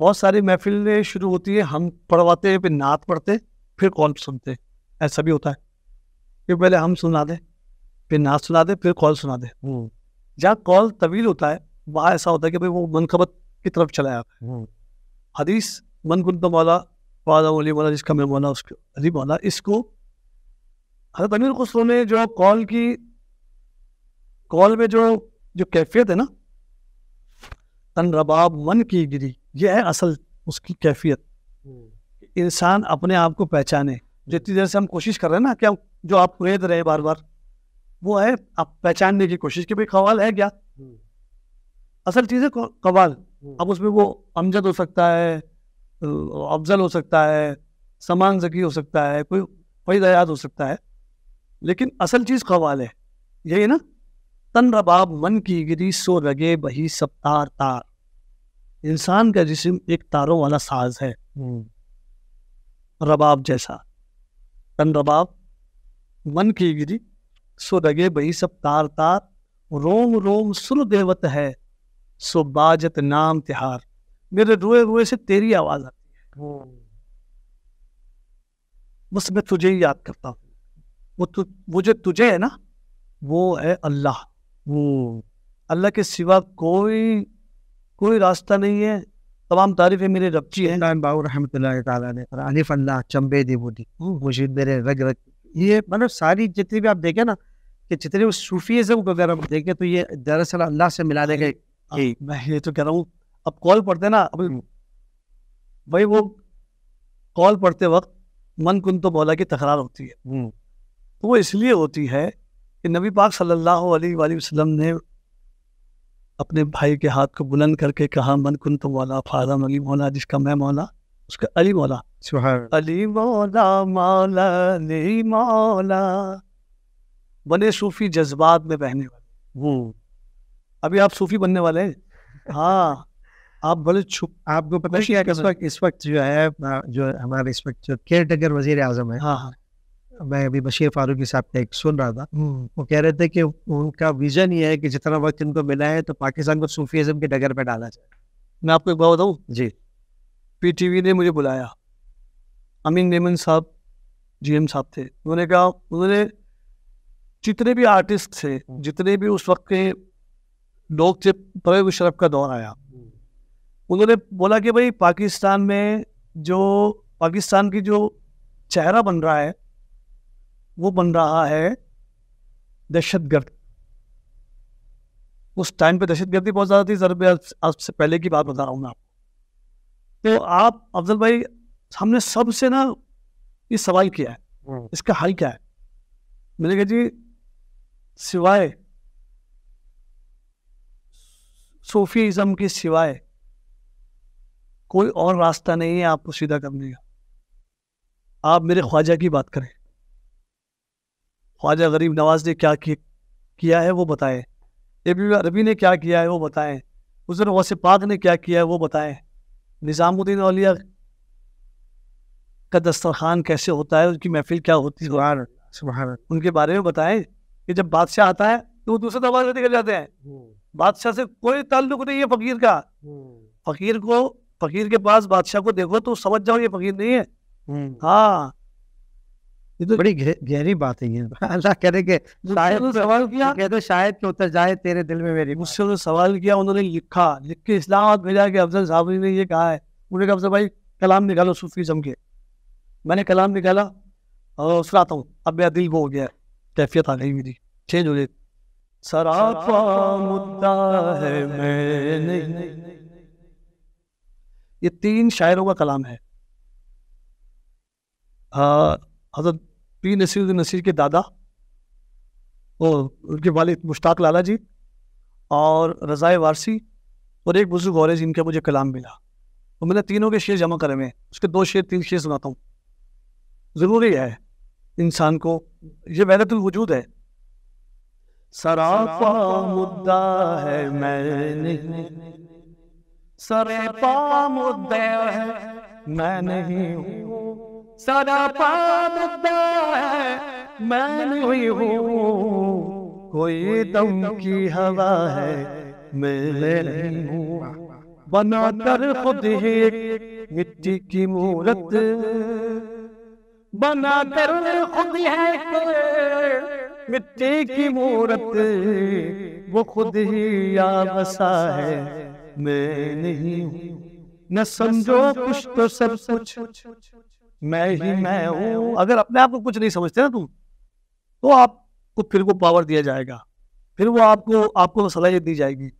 बहुत सारी महफिल शुरू होती है हम पढ़वाते फिर नात पढ़ते फिर कौन सुनते ऐसा भी होता है कि पहले हम सुना दें फिर नात सुना दें फिर कौल सुना दें हम्म। जहाँ कौल तवील होता है वहाँ ऐसा होता है कि भाई वो मनखबत की तरफ चला जाता है हम्म। हदीस मन कुन तो वाला जिसका मैं मौला उसको अली मौला इसको हजरत अमीर खुसरो ने जो कॉल की कॉल में जो जो कैफियत है ना तन रबाब मन की गिरी ये है असल उसकी कैफियत हम्म। इंसान अपने आप को पहचाने हम्म। जितनी देर से हम कोशिश कर रहे हैं ना क्या जो आप रेद रहे बार बार वो है आप पहचानने की कोशिश कि भाई कवाल है क्या हम्म। असल चीज़ है कवाल अब उसमें वो अमजद हो सकता है अफजल हो सकता है समान जकी हो सकता है कोई फैद हयात हो सकता है लेकिन असल चीज कवाल है यही ना तन रबाब मन की गिरी सो रगे बही सब तार तार इंसान का जिसम एक तारों वाला साज है हम्म। रबाब जैसा तन रबाब मन की गिरी सो रगे बही सब तार तार रोम रोम सुर देवत है सो बाजत नाम तिहार मेरे रोए रोए से तेरी आवाज आती है हम्म। बस मैं तुझे ही याद करता हूँ वो तु वो जो तुझे है ना वो है अल्लाह वो अल्लाह के सिवा कोई कोई रास्ता नहीं है तमाम तारीफें मेरे रबची है हैं बाबू रहमत ने अनिफ अल्लाह चंबे दी मुशीद मेरे रग रग ये मतलब सारी जितनी भी आप देखें ना कि जितने वो सूफीज़म वगैरह देखें तो ये दरअसल अल्लाह से मिला देगा मैं ये तो कह रहा हूँ अब कॉल पढ़ते ना अब हम्म। भाई वो कॉल पढ़ते वक्त मन कुन तो बोला की तकरार होती है हम्म। तो वो इसलिए होती है कि नबी पाक सल्लल्लाहु अलैहि वसल्लम ने अपने भाई के हाथ को बुलंद करके कहा मन कुन तो मौला फारम अली मौला जिसका मैं मौला उसका अली मौला अली मौला मौला अली मौला बने सूफी जज्बात में बहने वाले वो हम्म। अभी आप सूफी बनने वाले हैं हाँ आप बड़े छुप आपको पता है इस वक्त इस वक्त जो है जो हमारे इस वक्त जो केयर टेकर वजीर आजम है हाँ हाँ मैं अभी बशीर फारूकी साहब का एक सुन रहा था हम्म। वो कह रहे थे कि उनका विजन ये है कि जितना वक्त इनको मिला है तो पाकिस्तान को सूफीज़म के डगर पर डाला जाए मैं आपको एक बात बताऊँ जी पी ने मुझे बुलाया अमीन मेमन साहब जी एम साहब थे उन्होंने कहा उन्होंने जितने भी आर्टिस्ट थे हम्म। जितने भी उस वक्त के लोग थे तवे मुशरफ का दौर आया हम्म। उन्होंने बोला कि भाई पाकिस्तान में जो पाकिस्तान की जो चेहरा बन रहा है वो बन रहा है दहशतगर्द उस टाइम पे दहशतगर्दी बहुत ज़्यादा थी ज़रब आज से पहले की बात बता रहा हूँ मैं आपको तो आप अफजल भाई हमने सबसे ना ये सवाल किया है हम्म। इसका हल क्या है मैंने कहा जी सिवाय सूफीज़म के सिवाय कोई और रास्ता नहीं है आपको सीधा करने का आप मेरे ख्वाजा की बात करें ख्वाजा गरीब नवाज ने क्या किया है वो बताएं पी अरबी ने क्या किया है वो बताएं हजर वस पाक ने क्या किया है वो बताएं निज़ामुद्दीन अलिया का दस्तरखान कैसे होता है उनकी महफिल क्या होती है उनके बारे में बताएं कि जब बादशाह आता है तो वो दूसरे दरवाजे निकल जाते हैं हम्म। बादशाह से कोई ताल्लुक नहीं है फकीर का हम्म। फकीर को फकीर के पास बादशाह को देखो तो समझ जाओ ये फकीर नहीं है हम्म। हाँ ये तो बड़ी गहरी बात है अल्लाह करे के शायद तो सवाल किया तो कहते तो शायद क्यों उतर जाए तेरे दिल में मेरी मुझसे तो सवाल किया उन्होंने लिखा लिख के इस्लामाबाद भेजा कि अफजल साहब ने ये कहा है उन्होंने कहा अफजल भाई कलाम निकालो सूफी जम के मैंने कलाम निकाला और सुनाता हूँ अब मेरा दिल वो हो गया कैफियत आ गई मेरी चेंज हो गई सराफा मुद्दा है मैंने ये तीन शायरों का कलाम है हाँ, हजरत पी नसीर नसीर के दादा और उनके वालिद मुश्ताक लाला जी और रज़ाए वारसी और एक बुज़ुर्ग और जिनका मुझे कलाम मिला तो मैंने तीनों के शेर जमा करे हुए उसके दो शेर तीन शेर सुनाता हूँ ज़रूरी है इंसान को ये मेहनत वजूद है सराफा मुद्दा है मैंने सरेपा मुद्दा है मैं नहीं हूँ सदा पाबुद्दा मैं हुई हूँ कोई दम की हवा है मैं नहीं हूँ बना खुद ही मिट्टी की मूरत बनाकर खुद है मिट्टी की मूरत वो खुद ही या बसा है मैं नहीं हूँ न समझो कुछ तो सब कुछ मैं ही मैं हूँ अगर अपने आप को कुछ नहीं समझते ना तुम तो आपको फिर वो पावर दिया जाएगा फिर वो आपको आपको सलाहियत दी जाएगी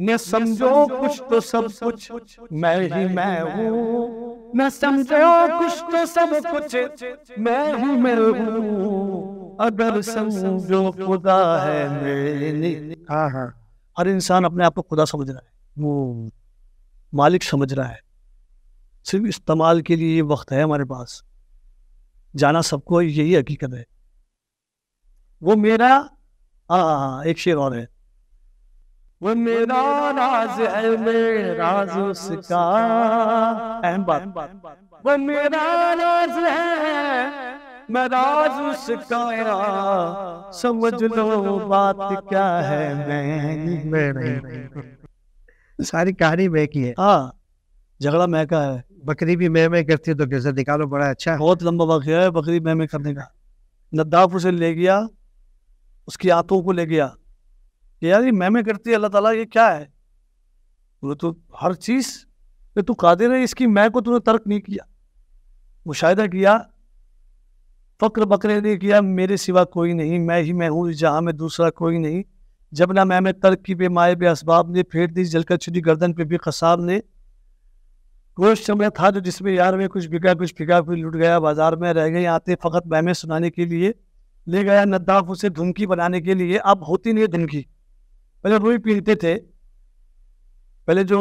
न समझो कुछ तो, तो सब कुछ मैं ही मैं हूँ न समझो कुछ तो, तो सब कुछ मैं ही मैं हूँ अगर समझो खुदा है मेरे हाँ हाँ हर इंसान अपने आप को खुदा समझ रहा है वो मालिक समझ रहा है सिर्फ इस्तेमाल के लिए ये वक्त है हमारे पास जाना सबको यही हकीकत है वो मेरा हाँ हाँ, हाँ एक शेर और है वो मेरा राज है मेरा राज उसका अहम बात वो मेरा राज है मैं राज उसका समझ लो बात क्या है मैं मैं सारी कहानी मैं की है हाँ झगड़ा मैं का है बकरी भी मैं मैं करती है तो कैसे निकालो बड़ा अच्छा बहुत लंबा वक्त है बकरी मैं मैं करने का लद्दाख उसे ले गया उसकी आंतों को ले गया यार ये मैं मैं करती है अल्लाह ताला ये क्या है बोले तो हर चीज़ तू कादिर है इसकी मैं को तूने तर्क नहीं किया मुशाहिदा किया फ़क्र बकरे ने किया मेरे सिवा कोई नहीं मैं ही मैं हूँ जहाँ में दूसरा कोई नहीं जब ना मैं तर्क की पे माए बे असबाब ने फेर दी जलकर छुरी गर्दन पे भी कसाब ने वो समय था जो जिसमें यार में कुछ बिका कुछ फिका कुछ लुट गया बाजार में रह गए आते फकत बहमे सुनाने के लिए ले गया नद्दाफ उसे धुमकी बनाने के लिए अब होती नहीं है धुमकी पहले रुई पीते थे पहले जो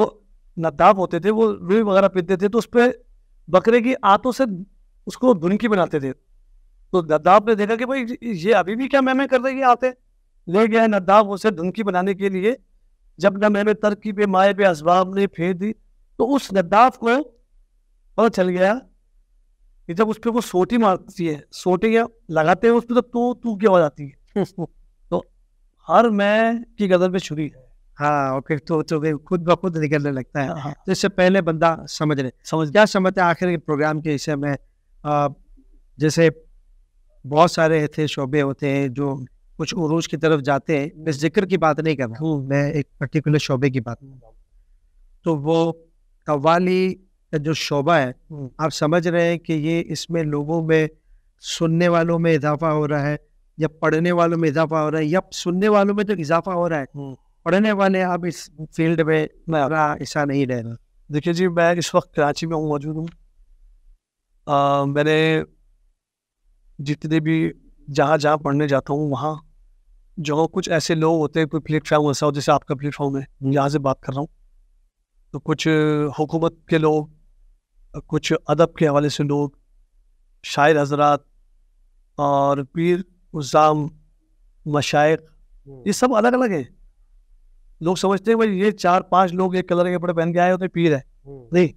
नद्दाफ होते थे वो रुई वगैरह पीते थे तो उस पर बकरे की आंतों से उसको धुमकी बनाते थे तो नद्दाफ ने देखा कि भाई ये अभी भी क्या मैमे कर रही है आते ले गया नद्दाफ उसे धुमकी बनाने के लिए जब न मैमे तरकी पे माए पे असबाब ने फेर दी तो उस गद्दाफ को पता चल गया कि जब उस पर वो सोटी मारती है सोटी या लगाते हैं उस पर तो तू की आवाज आती है हम्म। तो हर मैं की गदर पे छुरी हाँ और फिर तो तो खुद ब खुद निकलने लगता है हाँ। तो इससे पहले बंदा समझ रहे समझ क्या समझते हैं आखिर प्रोग्राम के हिस्से में जैसे बहुत सारे ऐसे शोबे होते हैं जो कुछ उरूज की तरफ जाते हैं मैं जिक्र की बात नहीं कर रहा हूँ हम्म। मैं एक पर्टिकुलर शोबे की बात तो वो कवाली का जो शोबा है हम्म। आप समझ रहे हैं कि ये इसमें लोगों में सुनने वालों में इजाफा हो रहा है या पढ़ने वालों में इजाफा हो रहा है या सुनने वालों में तो इजाफा हो रहा है हम्म। पढ़ने वाले आप इस फील्ड में ऐसा नहीं रह रहा देखिए जी मैं इस वक्त कराची में मौजूद हूँ मैंने जितने भी जहाँ जहाँ पढ़ने जाता हूँ वहाँ जो कुछ ऐसे लोग होते हैं कोई प्लेटफॉर्म ऐसा हो जैसे आपका प्लेटफॉर्म है यहाँ हम्म। से बात कर रहा हूँ तो कुछ हुकूमत के लोग कुछ अदब के हवाले से लोग शायर हजरात और पीर उज़ाम मशाइ हम्म। ये सब अलग अलग है लोग समझते हैं भाई ये चार पांच लोग एक कलर के कपड़े पहन के आए होते पीर है हम्म। नहीं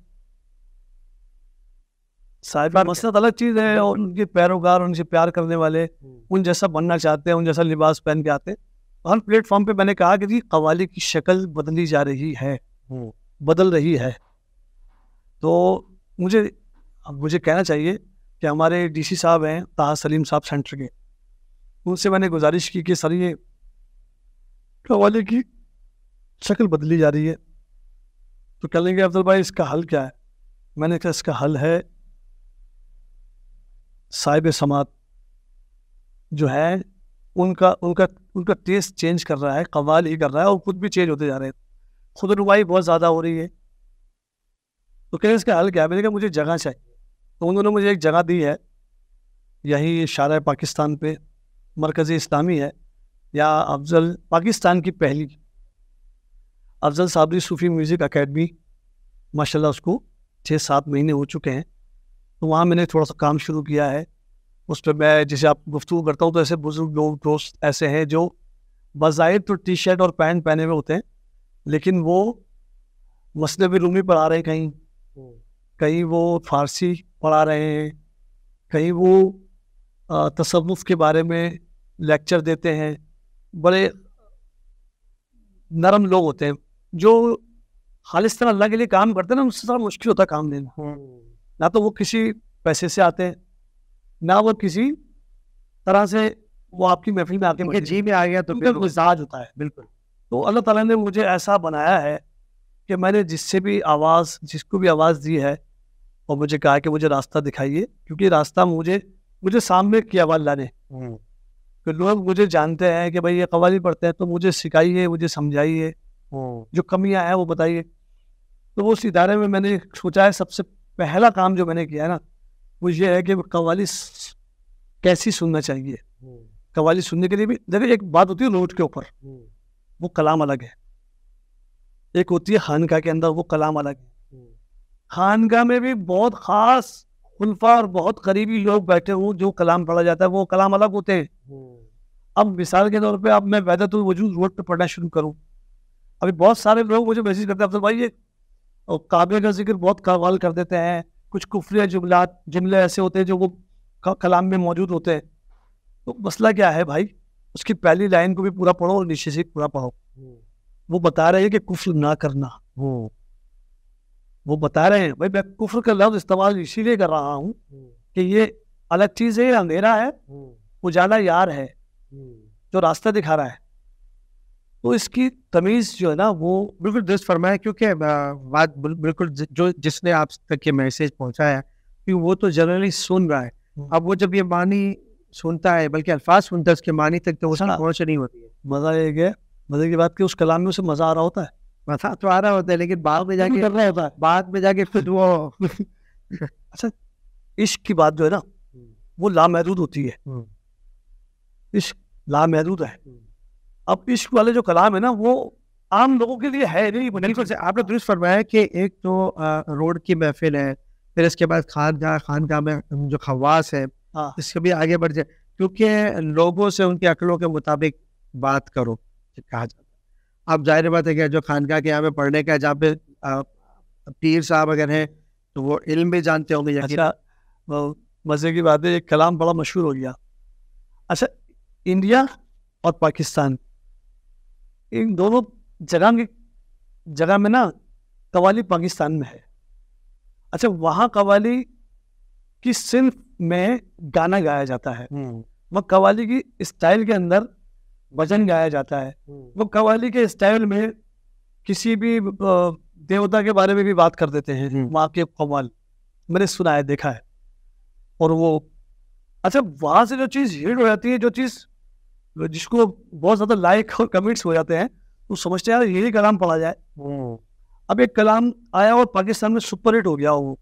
साहिबा मसरत अलग चीज़ है और उनके पैरोकार उनसे प्यार करने वाले हम्म। उन जैसा बनना चाहते हैं उन जैसा लिबास पहन के आते हैं हर प्लेटफॉर्म पे मैंने कहा कि जी कवाली की शक्ल बदली जा रही है बदल रही है तो मुझे मुझे कहना चाहिए कि हमारे डीसी साहब हैं ताह सलीम साहब सेंटर के उनसे मैंने गुजारिश की कि सर ये कवाले की शक्ल बदली जा रही है तो कह लेंगे अफजल भाई इसका हल क्या है मैंने कहा इसका हल है साहिब समात जो है उनका उनका उनका टेस्ट चेंज कर रहा है कवाल ही कर रहा है और खुद भी चेंज होते जा रहे हैं रुवाई बहुत ज़्यादा हो रही है तो कहें इसका हल क्या है मैंने कहा मुझे जगह चाहिए तो उन्होंने मुझे एक जगह दी है यही शार पाकिस्तान पे मरकज़ इस्लामी है या अफजल पाकिस्तान की पहली अफजल साबरी सूफ़ी म्यूज़िक अकेडमी माशाल्लाह उसको छः सात महीने हो चुके हैं तो वहाँ मैंने थोड़ा सा काम शुरू किया है उस पर मैं जैसे आप गुफ्तु करता हूँ तो ऐसे बुज़ुर्ग लोग दोस्त ऐसे हैं जो बाहिर तो टी शर्ट और पैंट पहने हुए होते हैं लेकिन वो मसनबी रूमी पढ़ा रहे हैं कहीं हम्म। कहीं वो फारसी पढ़ा रहे हैं कहीं वो तसवुफ़ के बारे में लेक्चर देते हैं बड़े नरम लोग होते हैं जो खालिस तरह अल्लाह के लिए काम करते हैं ना उससे थोड़ा मुश्किल होता है काम लेना हम्म। ना तो वो किसी पैसे से आते हैं ना वो किसी तरह से वो आपकी महफिल में आते हैं जी में आ गया तो बिल्कुल होता है बिल्कुल तो अल्लाह ताला ने मुझे ऐसा बनाया है कि मैंने जिससे भी आवाज़ जिसको भी आवाज़ दी है और मुझे कहा कि मुझे रास्ता दिखाइए क्योंकि रास्ता मुझे मुझे सामने किया वाला ने कि हम्म। तो लोग मुझे जानते हैं कि भाई ये कवाली पढ़ते हैं तो मुझे सिखाइए मुझे समझाइए हम्म। जो कमियां हैं वो बताइए तो उस इदारे में मैंने सोचा है सबसे पहला काम जो मैंने किया है ना वो ये है कि कवाली कैसी सुनना चाहिए हम्म। कवाली सुनने के लिए भी देखिए एक बात होती है रोड के ऊपर वो कलाम अलग है एक होती है खानका के अंदर वो कलाम अलग है हम्म। खानका में भी बहुत खास खुलफा और बहुत करीबी लोग बैठे हुए जो कलाम पढ़ा जाता है वो कलाम अलग होते हैं हम्म। अब मिसाल के तौर पे अब मैं वैदत वजूद रोड पे पढ़ना शुरू करूँ अभी बहुत सारे लोग मुझे मैसेज करते हैं अफसर भाई ये काव्य का जिक्र बहुत कवाल कर देते हैं कुछ कुफरिया जुमलात जुमले ऐसे होते हैं जो वो कलाम में मौजूद होते हैं तो मसला क्या है भाई उसकी पहली लाइन को भी पूरा पढ़ो और नीचे से पूरा पढ़ो वो बता रहे हैं कि कुफ्र ना करना वो वो बता रहे हैं भाई मैं कुफ्र का लफ्ज इस्तेमाल इसीलिए कर रहा हूँ कि ये अलग चीज है अंधेरा है उजाला यार है जो रास्ता दिखा रहा है तो इसकी तमीज जो है ना वो बिल्कुल दुरुस्त फरमाया क्योंकि बात बिल्कुल जो जिसने आप तक ये मैसेज पहुंचाया कि वो तो जनरली सुन रहा है हम्म। अब वो जब ये मानी सुनता है बल्कि अल्फाज सुनता है उसके मानी तक तो उसका पहुँच नहीं होती है मज़ा ये है मज़े की बात की उस कलाम में उसे मज़ा आ रहा होता है मज़ा तो आ रहा होता है लेकिन बाद में जाके कर रहा होता है बाद में जाके फिर वो (laughs) अच्छा इश्क की बात जो है ना हम्म। वो लामहदूद होती है हम्म। इश्क लामहदूद है हम्म। अब इश्क वाले जो कलाम है ना वो आम लोगों के लिए है नहीं बिल्कुल से आपने दुरुस्त फरमाया कि एक तो रोड की महफिल है फिर इसके बाद खान खानगा में जो खवास है इसके हाँ। भी आगे बढ़ जाए क्योंकि लोगों से उनकी अकलों के मुताबिक बात करो कहा जाता अब जाहिर बात है क्या जो खानका के यहाँ पे पढ़ने का जहाँ पे पीर साहब अगर हैं तो वो इल्म भी जानते होंगे अच्छा मज़े की बात है ये कलाम बड़ा मशहूर हो गया अच्छा इंडिया और पाकिस्तान इन दोनों जगह में जगह में ना कवाली पाकिस्तान में है अच्छा वहाँ कवाली की सिर्फ में गाना गाया जाता है हम्म। वो कवाली की स्टाइल के अंदर भजन गाया जाता है हम्म। वो कवाली के स्टाइल में किसी भी देवता के बारे में भी बात कर देते हैं वहां हम्म। के कमाल मैंने सुना है देखा है और वो अच्छा वहां से जो चीज हिट हो जाती है जो चीज जिसको बहुत ज्यादा लाइक और कमेंट्स हो जाते हैं तो समझते हैं यार यही कलाम पढ़ा जाए अब एक कलाम आया और पाकिस्तान में सुपर हिट हो गया वो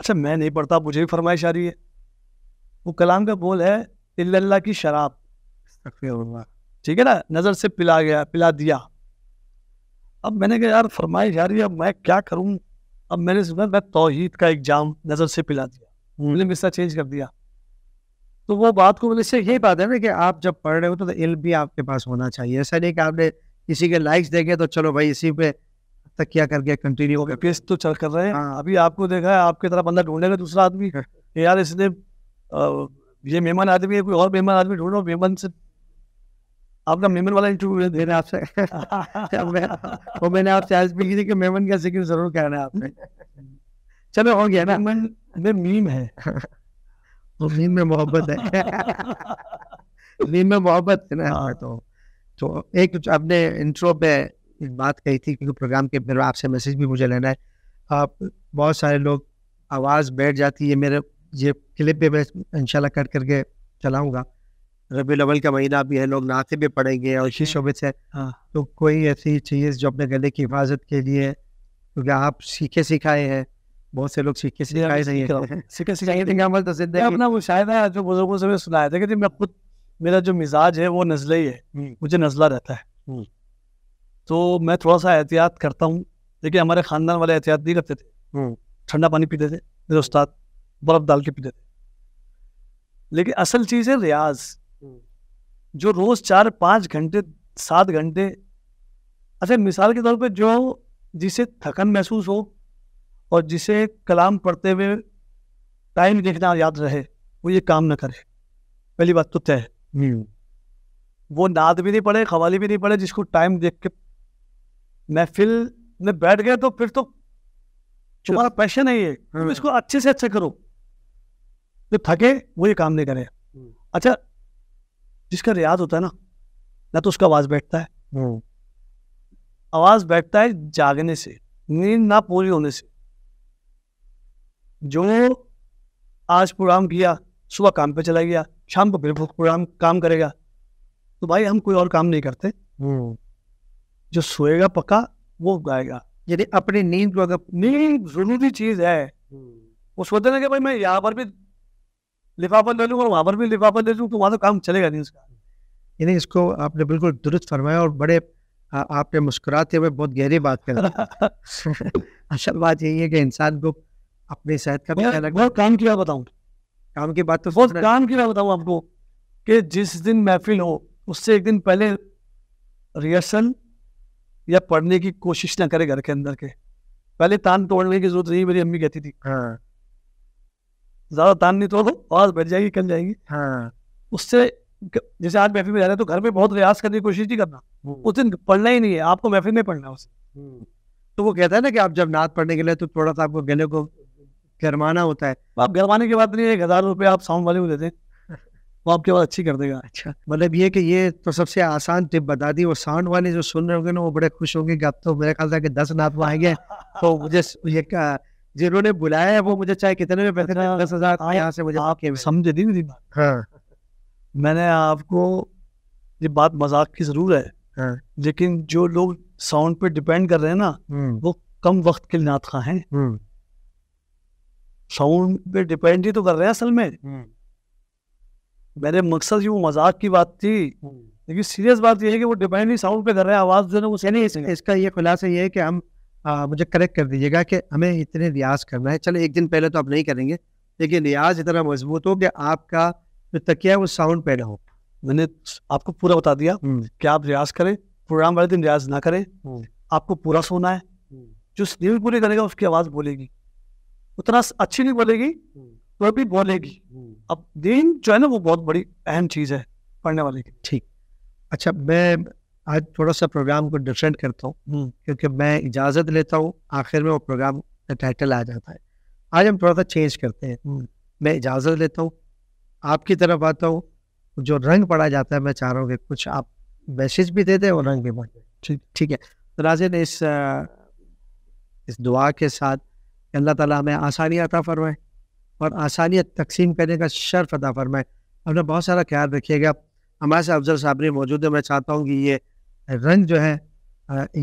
अच्छा मैं नहीं पढ़ता मुझे भी फरमाइश आ रही है वो कलाम का बोल है इल्ला की शराब ठीक है ना नज़र से पिला गया पिला दिया अब मैंने कहा यार फरमाइश आ रही है अब मैं क्या करूँ अब मैंने सुना मैं तोहहीद का एग्जाम नज़र से पिला दिया हम्म। मैंने मिस्सा चेंज कर दिया तो वो बात को मतलब यही बात है ना कि आप जब पढ़ रहे हो तो, तो इल्म भी आपके पास होना चाहिए ऐसा नहीं कि आपने किसी के लाइक्स देखे तो चलो भाई इसी पे तक क्या कर गया कंटिन्यू हो गया केस तो चल कर रहे हैं हाँ। अभी आपको देखा है आपके तरह बंदा ढूंढेगा दूसरा आदमी हाँ। यार इसने ये मेहमान आदमी है कोई और मेहमान आदमी ढूंढो मेहमान से आपका मेहमान वाला इंटरव्यू दे रहे हैं आपसे (laughs) वो मैंने आपसे आज भी की थी कि मेहमान का जिक्र जरूर कह रहे हैं आपने चलो हो गया ना मेहमान में मीम है (laughs) वो मीम में मोहब्बत है (laughs) मीम में मोहब्बत है ना हाँ। हाँ, तो तो एक अपने इंट्रो पे एक बात कही थी क्योंकि प्रोग्राम के अंदर आपसे मैसेज भी मुझे लेना है आप बहुत सारे लोग आवाज़ बैठ जाती है मेरे ये क्लिप पे मैं इनशाला कट करके चलाऊंगा रबी अवल का महीना भी है लोग नाते भी पढ़ेंगे और इसी अच्छा। शोबे से हाँ। तो कोई ऐसी चीज़ जो अपने गले की हिफाजत के लिए क्योंकि आप सीखे सिखाए हैं बहुत से लोग सीखे सिखाए नहीं सीखे सिखाए थे तो जिंदगी अपना है जो बुजुर्गों से सुनाया था कि मैं खुद मेरा जो मिजाज है वो नज़ला ही है हम्म। मुझे नज़ला रहता है हम्म। तो मैं थोड़ा सा एहतियात करता हूँ लेकिन हमारे ख़ानदान वाले एहतियात नहीं करते थे हम्म। ठंडा पानी पीते थे मेरे उस्ताद बर्फ़ डाल के पीते थे लेकिन असल चीज़ है रियाज हम्म। जो रोज़ चार पाँच घंटे सात घंटे अच्छा मिसाल के तौर पे जो जिसे थकन महसूस हो और जिसे कलाम पढ़ते हुए टाइम देखना याद रहे वो ये काम ना करे पहली बात तो तय हम्म। वो नाद भी नहीं पढ़े खवाली भी नहीं पढ़े जिसको टाइम देख के महफिल में बैठ गए तो फिर तो तुम्हारा पैशन है ये हाँ। तुम इसको अच्छे से अच्छा करो जो थके वो ये काम नहीं करे हम्म। अच्छा जिसका रियाज होता है ना ना तो उसका आवाज बैठता है हम्म। आवाज बैठता है जागने से नींद ना पूरी होने से जो आज प्रोग्राम किया सुबह काम पे चला गया शाम को फिर प्रोग्राम काम करेगा तो भाई हम कोई और काम नहीं करते हम्म। जो सोएगा पक्का वो गाएगा यदि अपनी नींद को अगर नींद जरूरी चीज है हम्म। वो सोचते ना कि भाई मैं यहाँ पर भी लिफाफा ले लूँ और वहाँ पर भी लिफाफा ले लूँ तो वहाँ तो काम चलेगा नहीं उसका यानी इसको आपने बिल्कुल दुरुस्त फरमाया और बड़े आ, आपने मुस्कुराते हुए बहुत गहरी बात कर (laughs) असल बात यही है कि इंसान को अपनी सेहत का भी बहुत काम की बात बताऊँ काम की बात तो बहुत काम की बात बताऊँ आपको कि जिस दिन महफिल हो उससे एक दिन पहले रिहर्सल या पढ़ने की कोशिश ना करे घर के अंदर के पहले तान तोड़ने की जरूरत नहीं मेरी अम्मी कहती थी हाँ। ज्यादा तान नहीं तोड़ो आवाज बैठ जाएगी कल जाएगी हाँ। उससे जैसे आज महफिल में जा रहे हैं तो घर में बहुत रियाज करने की कोशिश नहीं करना हम्म। उस दिन पढ़ना ही नहीं है आपको महफिल में पढ़ना उसे हम्म। तो वो कहता है ना कि आप जब नात पढ़ने के लिए तो थोड़ा सा आपको गले को गरमाना होता है आप गरमाने के बाद नहीं एक हजार रुपये आप साउंड वाले को देते हैं वो आपके बाद अच्छी कर देगा अच्छा मतलब ये कि ये तो सबसे आसान टिप बता दी वो साउंड वाले जो सुन रहे होंगे ना वो बड़े खुश होंगे कि अब तो मेरे ख्याल था कि दस नात आएंगे (laughs) तो मुझे ये जिन्होंने बुलाया है वो मुझे चाहे कितने में पैसे अच्छा, दस हजार यहाँ से मुझे आप समझे नहीं हाँ मैंने आपको ये बात मजाक की जरूर है हाँ। लेकिन जो लोग साउंड पे डिपेंड कर रहे हैं ना हम्म। वो कम वक्त के लिए नात खा है हम्म। साउंड पे डिपेंड ही तो कर रहे हैं असल में हम्म। मेरे मकसद ही वो मजाक की बात थी हम्म। लेकिन सीरियस बात यह है कि वो डिपेंड ही साउंड पे कर रहे हैं आवाज देने को नहीं इसका, इसका ये खुलासा ये है कि हम आ, मुझे करेक्ट कर दीजिएगा कि हमें इतने रियाज करना है चलो एक दिन पहले तो आप नहीं करेंगे लेकिन रियाज इतना मजबूत हो कि आपका जो तकिया है वो साउंड पे ना हो मैंने आपको पूरा बता दिया हम्म। कि आप रियाज करें प्रोग्राम वाले दिन रियाज ना करें हम्म। आपको पूरा सोना है जो स्लीप पूरी करेगा उसकी आवाज़ बोलेगी उतना अच्छी नहीं बोलेगी वह भी बोलेगी हम्म। अब दीन जो है ना वो बहुत बड़ी अहम चीज है पढ़ने वाले की ठीक अच्छा मैं आज थोड़ा सा प्रोग्राम को डिफरेंट करता हूँ हम्म। क्योंकि मैं इजाजत लेता हूँ आखिर में वो प्रोग्राम का टाइटल आ जाता है आज हम थोड़ा सा चेंज करते हैं हम्म। मैं इजाजत लेता हूँ आपकी तरफ आता हूँ जो रंग पड़ा जाता है मैं चाह रहा हूँ कि कुछ आप मैसेज भी दे दें और रंग भी बढ़ ठीक ठीक है तो नाजिन इस इस दुआ के साथ अल्लाह ताला हमें आसानी आता फरमाए और आसानी तकसीम करने का शर्फ अदा फरमाए हमने बहुत सारा ख्याल रखिएगा हमारे साथ अफजल साबरी मौजूद है मैं चाहता हूँ कि ये रंग जो है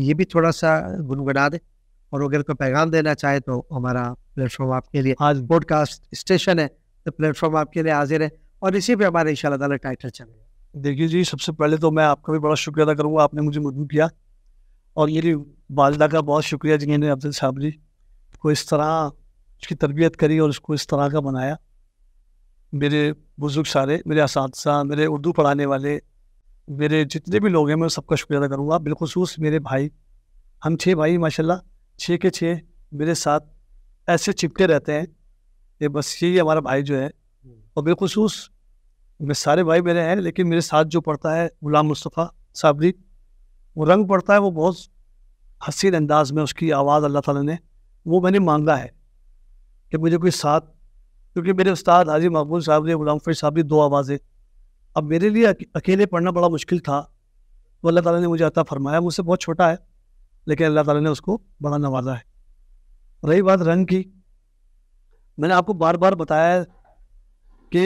ये भी थोड़ा सा गुनगुना दे और अगर कोई पैगाम देना चाहे तो हमारा प्लेटफॉर्म आपके लिए आज ब्रॉडकास्ट स्टेशन है तो प्लेटफॉर्म आपके लिए हाजिर है और इसी पे हमारे इन तला टाइटल चलेगा देखिए जी सबसे पहले तो मैं आपका भी बड़ा शुक्रिया अदा करूँगा आपने मुझे मजबूत किया और ये वालदा का बहुत शुक्रिया जिन्होंने अफजल साहब जी को इस तरह उसकी तरबियत करी और उसको इस तरह का बनाया मेरे बुज़ुर्ग सारे मेरे इस मेरे उर्दू पढ़ाने वाले मेरे जितने भी लोग हैं मैं सबका शुक्रिया अदा करूँगा बिलखसूस मेरे भाई हम छः भाई माशाल्लाह छः के छः मेरे साथ ऐसे चिपके रहते हैं ये बस यही हमारा भाई जो है और बिलखसूस मेरे सारे भाई मेरे हैं लेकिन मेरे साथ जो पढ़ता है गुलाम मुस्तफ़ा साबरी वो रंग पढ़ता है वो बहुत हसीन अंदाज में उसकी आवाज़ अल्लाह ताला ने वो मैंने मांगा है कि मुझे कोई साथ क्योंकि मेरे उस्ताद हाजी महबूल साहब ने गुलाम फरीद साहब की दो आवाज़ें अब मेरे लिए अकेले पढ़ना बड़ा मुश्किल था तो अल्लाह ताला ने मुझे अता फरमाया मुझसे बहुत छोटा है लेकिन अल्लाह ताला ने उसको बड़ा नवाजा है रही बात रंग की मैंने आपको बार बार बताया कि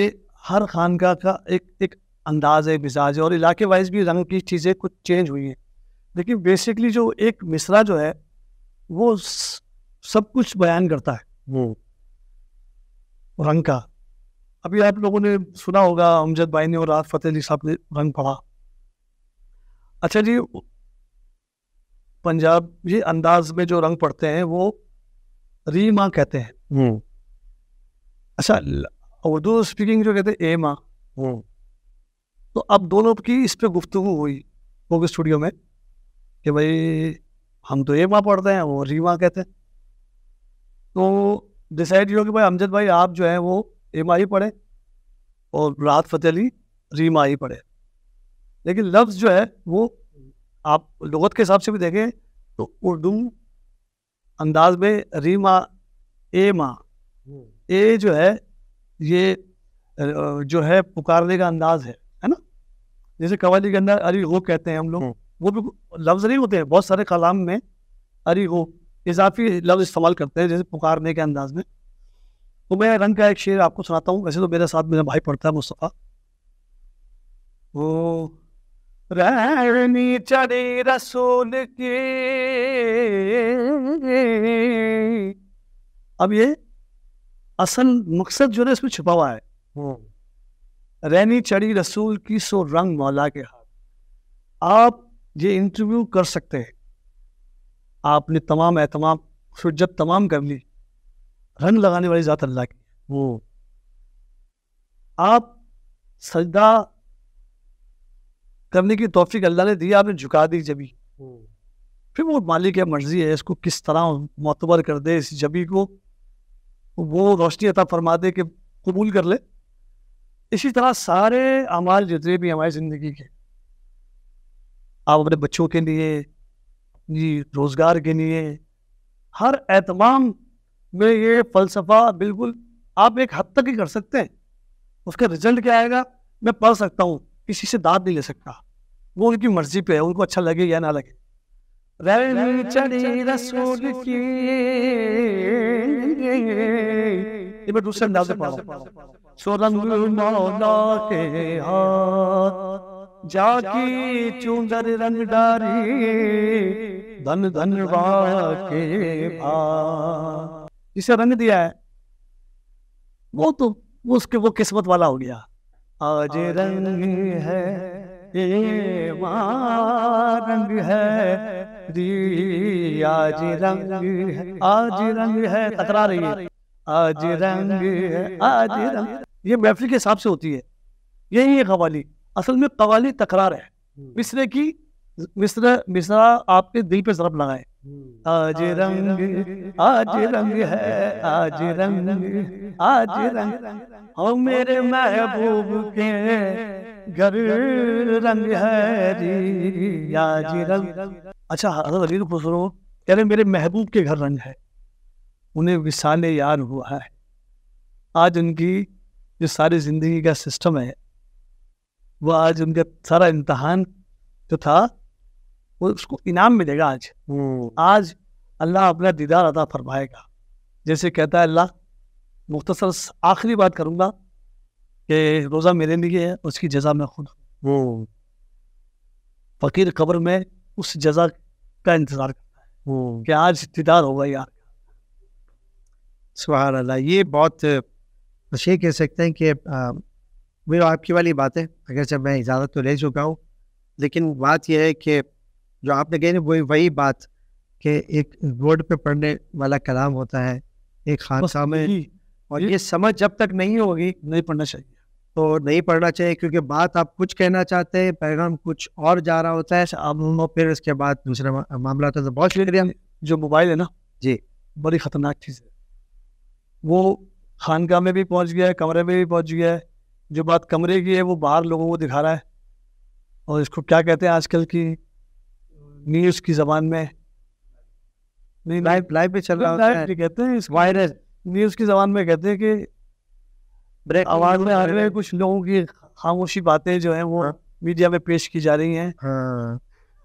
हर खानका का एक एक अंदाज है मिजाज है और इलाके वाइज भी रंग की चीज़ें कुछ चेंज हुई हैं लेकिन बेसिकली जो एक मिसरा जो है वो सब कुछ बयान करता है वो हम्म। रंग का अभी आप लोगों ने सुना होगा अमजद भाई ने और राहत फतेह अली साहब ने रंग पढ़ा अच्छा जी पंजाब ये अंदाज में जो रंग पढ़ते हैं वो री माँ कहते हैं हम्म। अच्छा उर्दू स्पीकिंग जो कहते हैं ए माँ हम्म। तो अब दोनों की इस पर गुफ्तु हुई बुक स्टूडियो में कि भाई हम तो ए माँ पढ़ते हैं वो री माँ कहते हैं तो डिसाइड यू कि भाई अमजद भाई आप जो है वो एम आई पढ़े और राहत फतेह अली रीमा ही पढ़े लेकिन लफ्ज़ जो है वो आप लगत के हिसाब से भी देखें तो उर्दू अंदाज में रीमा ए माँ ए जो है ये जो है पुकारने का अंदाज है है ना जैसे कवाली के अंदर अरे वो कहते हैं हम लोग हम्म। वो भी लफ्ज़ नहीं होते हैं बहुत सारे कलाम में अरे वो इजाफी लफ्ज़ इस्तेमाल करते हैं जैसे पुकारने के अंदाज में तो मैं रंग का एक शेर आपको सुनाता हूँ वैसे तो मेरे साथ मेरा भाई पढ़ता है मुस्तफ़ा वो रहनी चढ़े रसूल के अब ये असल मकसद जो है इसमें छुपा हुआ है हम्म। रहनी चढ़ी रसूल की सो रंग मौला के हाथ आप ये इंटरव्यू कर सकते हैं आपने तमाम एहतमाम शुजत तमाम कर ली रंग लगाने वाली ज़ात अल्लाह की वो आप सजदा करने की तोफ़ी अल्लाह ने दी आपने झुका दी जबी हम्म। फिर वो मालिक है मर्जी है इसको किस तरह मतबर कर दे इस जबी को वो रोशनी अता फरमा दे के कबूल कर ले इसी तरह सारे अमाल जितने भी हमारी ज़िंदगी के आप अपने बच्चों के लिए रोजगार के लिए हर एहतमाम में ये फलसफा बिल्कुल आप एक हद तक ही कर सकते हैं उसका रिजल्ट क्या आएगा मैं पढ़ सकता हूँ किसी से दाद नहीं ले सकता वो उनकी मर्जी पे है उनको अच्छा लगे या ना लगे मैं दूसरे अंदाज से पढ़ा सोलह जाकी चूंदर रंग डारी धन धन के इसे रंग दिया है वो तो वो उसके वो किस्मत वाला हो गया आज रंग है ए रंग है आज रंग है आज रंग है टकरा रही है आज रंग है आज रंग ये महफिल के हिसाब से होती है यही है कवाली असल में कवाली तकरार है हम्म। मिसरे की मिस्र मिसरा आपके दिल पे जरब लगाए हम्म। आज रंग आज रंग है आज रंग आज रंग हो हाँ, मेरे महबूब के घर रंग है आज रंग अच्छा हजरत अली खुसरो कह रहे मेरे महबूब के घर रंग है उन्हें विशाल यार हुआ है आज उनकी जो सारी जिंदगी का सिस्टम है वह आज उनका सारा इम्तहान जो था वो उसको इनाम मिलेगा आज हम्म। आज अल्लाह अपना दीदार अदा फरमाएगा जैसे कहता है अल्लाह मुख्तसर आखिरी बात करूँगा कि रोज़ा मेरे लिए है उसकी जजा मैं खुद वो हम्म। फकीर कब्र में उस जजा का इंतज़ार करता है हम्म। कि आज दीदार होगा यार सुबह अल्लाह ये बहुत खुशी कह सकते हैं कि मेरा आपकी वाली बात है अगर जब मैं इजाज़त तो ले चुका हूँ लेकिन बात यह है कि जो आपने कही ना वही वही बात कि एक रोड पे पढ़ने वाला कलाम होता है एक खानसा में और ये, ये समझ जब तक नहीं होगी नहीं पढ़ना चाहिए तो नहीं पढ़ना चाहिए क्योंकि बात आप कुछ कहना चाहते हैं पैगाम कुछ और जा रहा होता है अब तो फिर उसके बाद दूसरा मा, मामला होता है तो बहुत शुक्रिया जो मोबाइल है ना जी बड़ी ख़तरनाक चीज़ है वो खानका में भी पहुंच गया है कमरे में भी पहुंच गया है जो बात कमरे की है वो बाहर लोगों को दिखा रहा है और इसको क्या कहते हैं आजकल की न्यूज़ की जबान में नहीं लाइव लाइव पे चल रहा है कहते हैं वायरस न्यूज़ की जबान में कहते हैं कि ब्रेक आवाज़ में आ रहे हैं कुछ लोगों की खामोशी बातें जो है वो हाँ। मीडिया में पेश की जा रही हैं हाँ।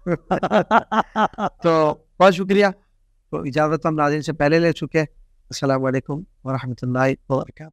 (laughs) तो बहुत शुक्रिया तो इजाज़त हम नाजिन से पहले ले चुके हैं असल वरहमल वर्क